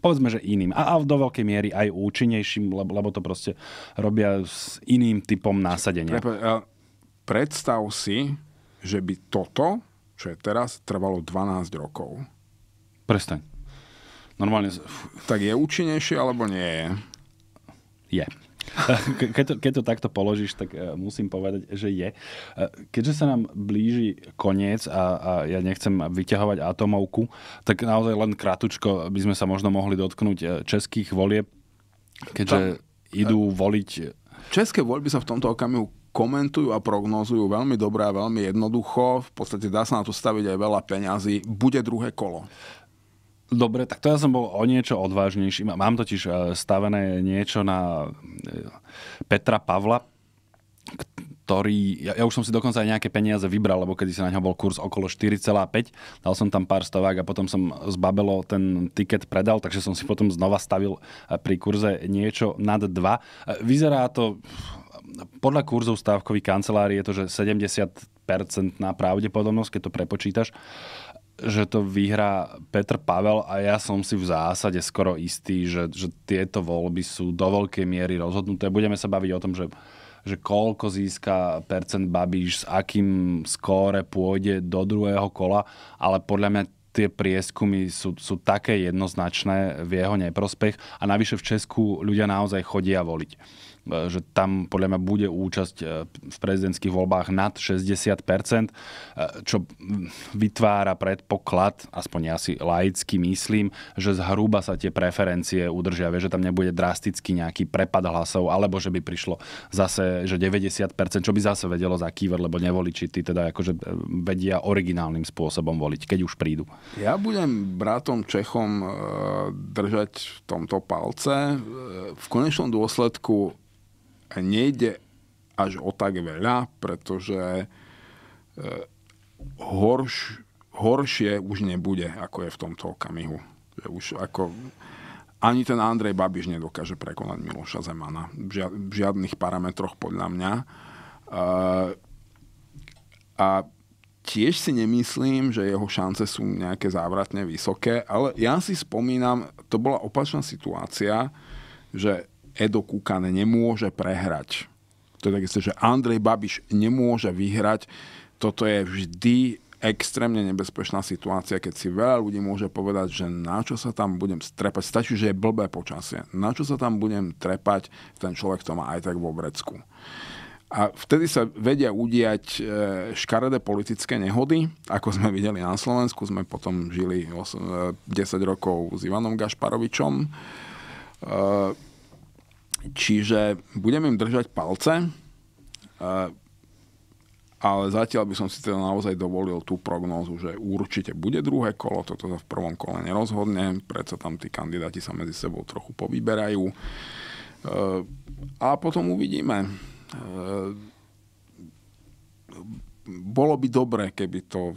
povedzme, že iným. A, a do veľkej miery aj účinnejším, lebo, lebo to proste robia s iným typom násadenia. pre, predstav si, že by toto, čo je teraz, trvalo 12 rokov. Prestaň. Normálne... Tak je účinnejšie, alebo nie je? Je. Keď to, keď to takto položíš, tak e, musím povedať, že je. E, keďže sa nám blíži koniec a, a ja nechcem vyťahovať atomovku, tak naozaj len kratučko by sme sa možno mohli dotknúť e, českých volieb, keďže tak, idú voliť... České voľby sa v tomto okamihu komentujú a prognozujú veľmi dobre a veľmi jednoducho. V podstate dá sa na to staviť aj veľa peňazí. Bude druhé kolo. Dobre, tak to ja som bol o niečo odvážnejší. Mám totiž e, stavené niečo na e, Petra Pavla, ktorý, ja, ja už som si dokonca aj nejaké peniaze vybral, lebo kedy si na ňo bol kurz okolo 4,5, dal som tam pár stovák a potom som z Babelo ten tiket predal, takže som si potom znova stavil e, pri kurze niečo nad 2. Vyzerá to, podľa kurzov stávkových kancelárií je to, že 70% na pravdepodobnosť, keď to prepočítaš že to vyhrá Petr Pavel a ja som si v zásade skoro istý, že, že tieto voľby sú do veľkej miery rozhodnuté. Budeme sa baviť o tom, že, že koľko získa percent Babiš, s akým skóre pôjde do druhého kola, ale podľa mňa tie prieskumy sú, sú také jednoznačné v jeho neprospech a navyše v Česku ľudia naozaj chodia voliť. E, že tam podľa mňa bude účasť e, v prezidentských voľbách nad 60%, e, čo vytvára predpoklad, aspoň ja si laicky myslím, že zhruba sa tie preferencie udržia, že tam nebude drasticky nejaký prepad hlasov, alebo že by prišlo zase, že 90%, čo by zase vedelo kýver, lebo nevoliči tí teda akože vedia originálnym spôsobom voliť, keď už prídu. Ja budem bratom Čechom držať v tomto palce. V konečnom dôsledku nejde až o tak veľa, pretože e, horš, horšie už nebude, ako je v tomto okamihu. Že už ako, ani ten Andrej Babiš nedokáže prekonať Miloša Zemana. V žiadnych parametroch podľa mňa. E, a tiež si nemyslím, že jeho šance sú nejaké závratne vysoké, ale ja si spomínam, to bola opačná situácia, že Edo Kukan nemôže prehrať. To je takisto, že Andrej Babiš nemôže vyhrať. Toto je vždy extrémne nebezpečná situácia, keď si veľa ľudí môže povedať, že na čo sa tam budem strepať, stačí, že je blbé počasie, na čo sa tam budem trepať, ten človek to má aj tak vo vrecku. A vtedy sa vedia udiať e, škaredé politické nehody, ako sme videli na Slovensku, sme potom žili 10 e, rokov s Ivanom Gašparovičom. E, Čiže budem im držať palce, e, ale zatiaľ by som si teda naozaj dovolil tú prognózu, že určite bude druhé kolo, toto sa v prvom kole nerozhodne, predsa tam tí kandidáti sa medzi sebou trochu povyberajú. E, a potom uvidíme. E, bolo by dobre, keby to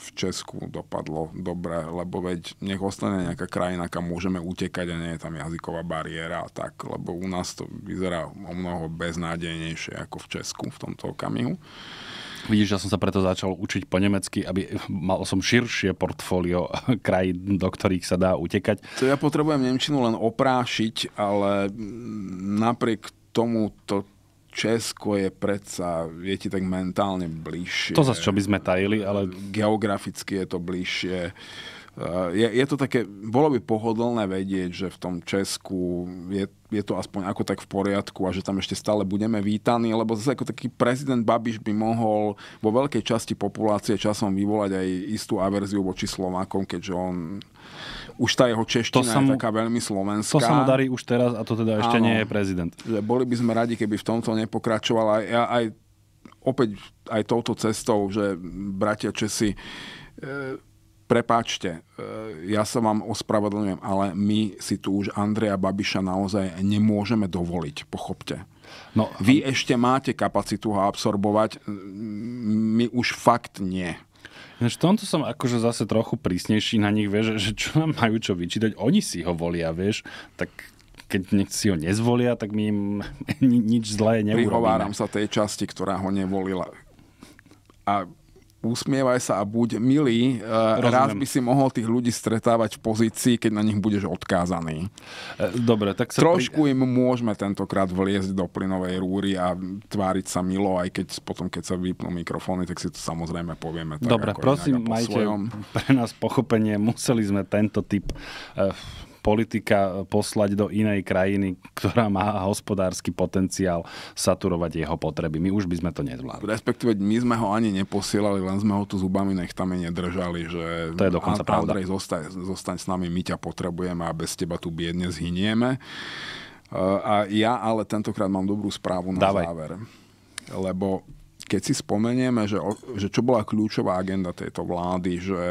v Česku dopadlo dobre, lebo veď nech ostane nejaká krajina, kam môžeme utekať a nie je tam jazyková bariéra a tak, lebo u nás to vyzerá o mnoho beznádejnejšie ako v Česku v tomto okamihu. Vidíš, ja som sa preto začal učiť po nemecky, aby mal som širšie portfólio krajín, do ktorých sa dá utekať. To ja potrebujem Nemčinu len oprášiť, ale napriek tomu to Česko je predsa, viete, tak mentálne bližšie. To zase, čo by sme tajili, ale... Geograficky je to bližšie. Eh, je, je to také, bolo by pohodlné vedieť, že v tom Česku je je to aspoň ako tak v poriadku a že tam ešte stále budeme vítaní, lebo zase ako taký prezident Babiš by mohol vo veľkej časti populácie časom vyvolať aj istú averziu voči Slovákom, keďže on už tá jeho čeština to je mu, taká veľmi slovenská. To sa mu darí už teraz a to teda ešte Áno, nie je prezident. Boli by sme radi, keby v tomto nepokračoval aj, aj opäť aj touto cestou, že bratia Česi e, prepáčte, e, ja sa vám ospravedlňujem, ale my si tu už Andreja Babiša naozaj nemôžeme dovoliť, pochopte. No, Vy a... ešte máte kapacitu ho absorbovať, my už fakt nie. v tomto som akože zase trochu prísnejší na nich, vieš, že čo nám majú čo vyčítať, oni si ho volia, vieš, tak keď si ho nezvolia, tak my im nič zlé neurobíme. Prihováram sa tej časti, ktorá ho nevolila. A usmievaj sa a buď milý. Eh, Rozumiem. Raz by si mohol tých ľudí stretávať v pozícii, keď na nich budeš odkázaný. Eh, dobre, tak sa Trošku pri... im môžeme tentokrát vliezť do plynovej rúry a tváriť sa milo, aj keď potom, keď sa vypnú mikrofóny, tak si to samozrejme povieme. Tak Dobre, prosím, majte svojom. pre nás pochopenie. Museli sme tento typ eh, politika poslať do inej krajiny, ktorá má hospodársky potenciál saturovať jeho potreby. My už by sme to nezvládli. Respektíve my sme ho ani neposielali, len sme ho tu zubami nechtami nedržali, že to je dokonca pravda. zostaň, zostaň s nami, my ťa potrebujeme a bez teba tu biedne zhynieme. E, a ja ale tentokrát mám dobrú správu na Dávaj. záver. Lebo keď si spomenieme, že, že čo bola kľúčová agenda tejto vlády, že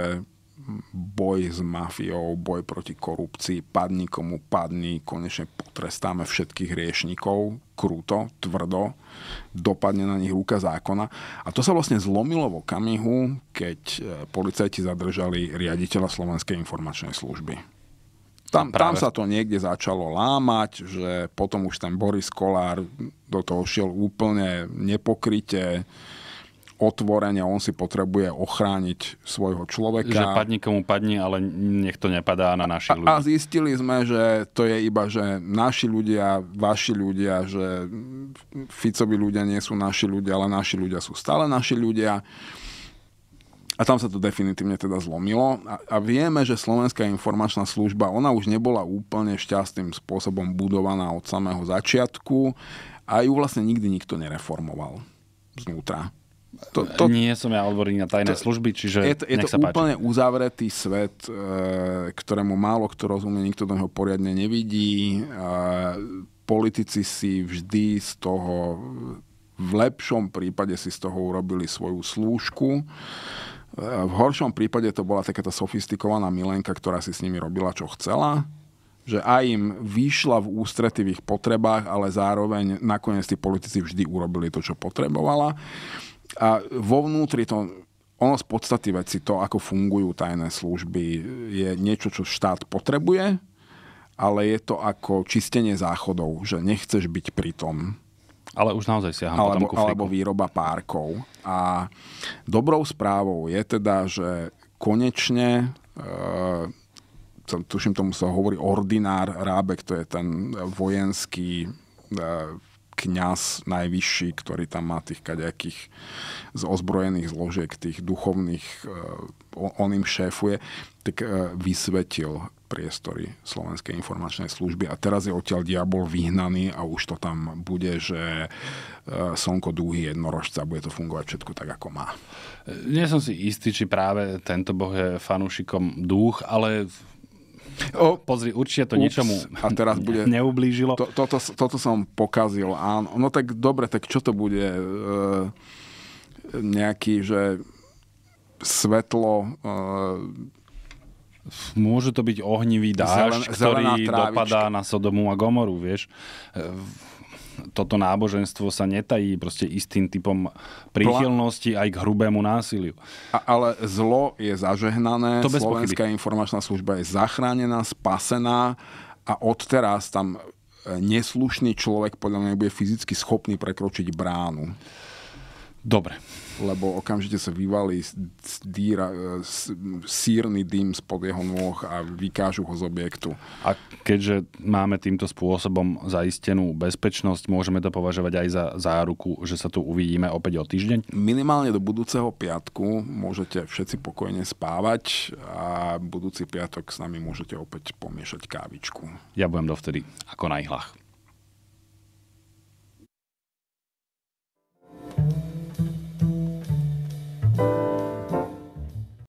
boj s mafiou, boj proti korupcii, padni komu padni, konečne potrestáme všetkých riešnikov, krúto, tvrdo, dopadne na nich ruka zákona. A to sa vlastne zlomilo v okamihu, keď e, policajti zadržali riaditeľa Slovenskej informačnej služby. Tam, tam sa to niekde začalo lámať, že potom už ten Boris Kolár do toho šiel úplne nepokryte, otvorene, on si potrebuje ochrániť svojho človeka. Že padni komu padni, ale nech to nepadá na našich ľudí. A zistili sme, že to je iba, že naši ľudia, vaši ľudia, že Ficovi ľudia nie sú naši ľudia, ale naši ľudia sú stále naši ľudia. A tam sa to definitívne teda zlomilo. A, a vieme, že Slovenská informačná služba, ona už nebola úplne šťastným spôsobom budovaná od samého začiatku a ju vlastne nikdy nikto nereformoval znútra. To, to... Nie som ja odborník na tajné to, služby, čiže Je to, je to úplne páči. uzavretý svet, e, ktorému málo kto rozumie, nikto do neho poriadne nevidí. E, politici si vždy z toho, v lepšom prípade si z toho urobili svoju slúžku. E, v horšom prípade to bola takáto sofistikovaná milenka, ktorá si s nimi robila, čo chcela že aj im vyšla v ústretivých potrebách, ale zároveň nakoniec tí politici vždy urobili to, čo potrebovala. A vo vnútri to ono z podstaty veci, to ako fungujú tajné služby, je niečo, čo štát potrebuje, ale je to ako čistenie záchodov, že nechceš byť pri tom. Ale už naozaj siaham alebo, potom alebo výroba párkov. A dobrou správou je teda, že konečne e, tuším tomu sa hovorí ordinár Rábek, to je ten vojenský e, kňaz najvyšší, ktorý tam má tých kaďakých z ozbrojených zložiek, tých duchovných, eh, on im šéfuje, tak eh, vysvetil priestory Slovenskej informačnej služby a teraz je odtiaľ diabol vyhnaný a už to tam bude, že eh, slnko dúhy jednorožca, bude to fungovať všetko tak, ako má. Nie som si istý, či práve tento boh je fanúšikom dúh, ale O, Pozri, určite to ups, niečomu a teraz bude, neublížilo. To, toto, toto som pokazil. Áno. No tak dobre, tak čo to bude? E, nejaký, že svetlo... E, Môže to byť ohnivý dáž, Zelen, ktorý dopadá na Sodomu a Gomoru, vieš. E, toto náboženstvo sa netají proste istým typom príchylnosti aj k hrubému násiliu. A, ale zlo je zažehnané, to Slovenská pochyby. informačná služba je zachránená, spasená a odteraz tam e, neslušný človek podľa mňa bude fyzicky schopný prekročiť bránu. Dobre lebo okamžite sa vyvalí dýra, e, sírny dým spod jeho nôh a vykážu ho z objektu. A keďže máme týmto spôsobom zaistenú bezpečnosť, môžeme to považovať aj za záruku, že sa tu uvidíme opäť o týždeň? Minimálne do budúceho piatku môžete všetci pokojne spávať a budúci piatok s nami môžete opäť pomiešať kávičku. Ja budem dovtedy ako na ihlách. thank you Thank you.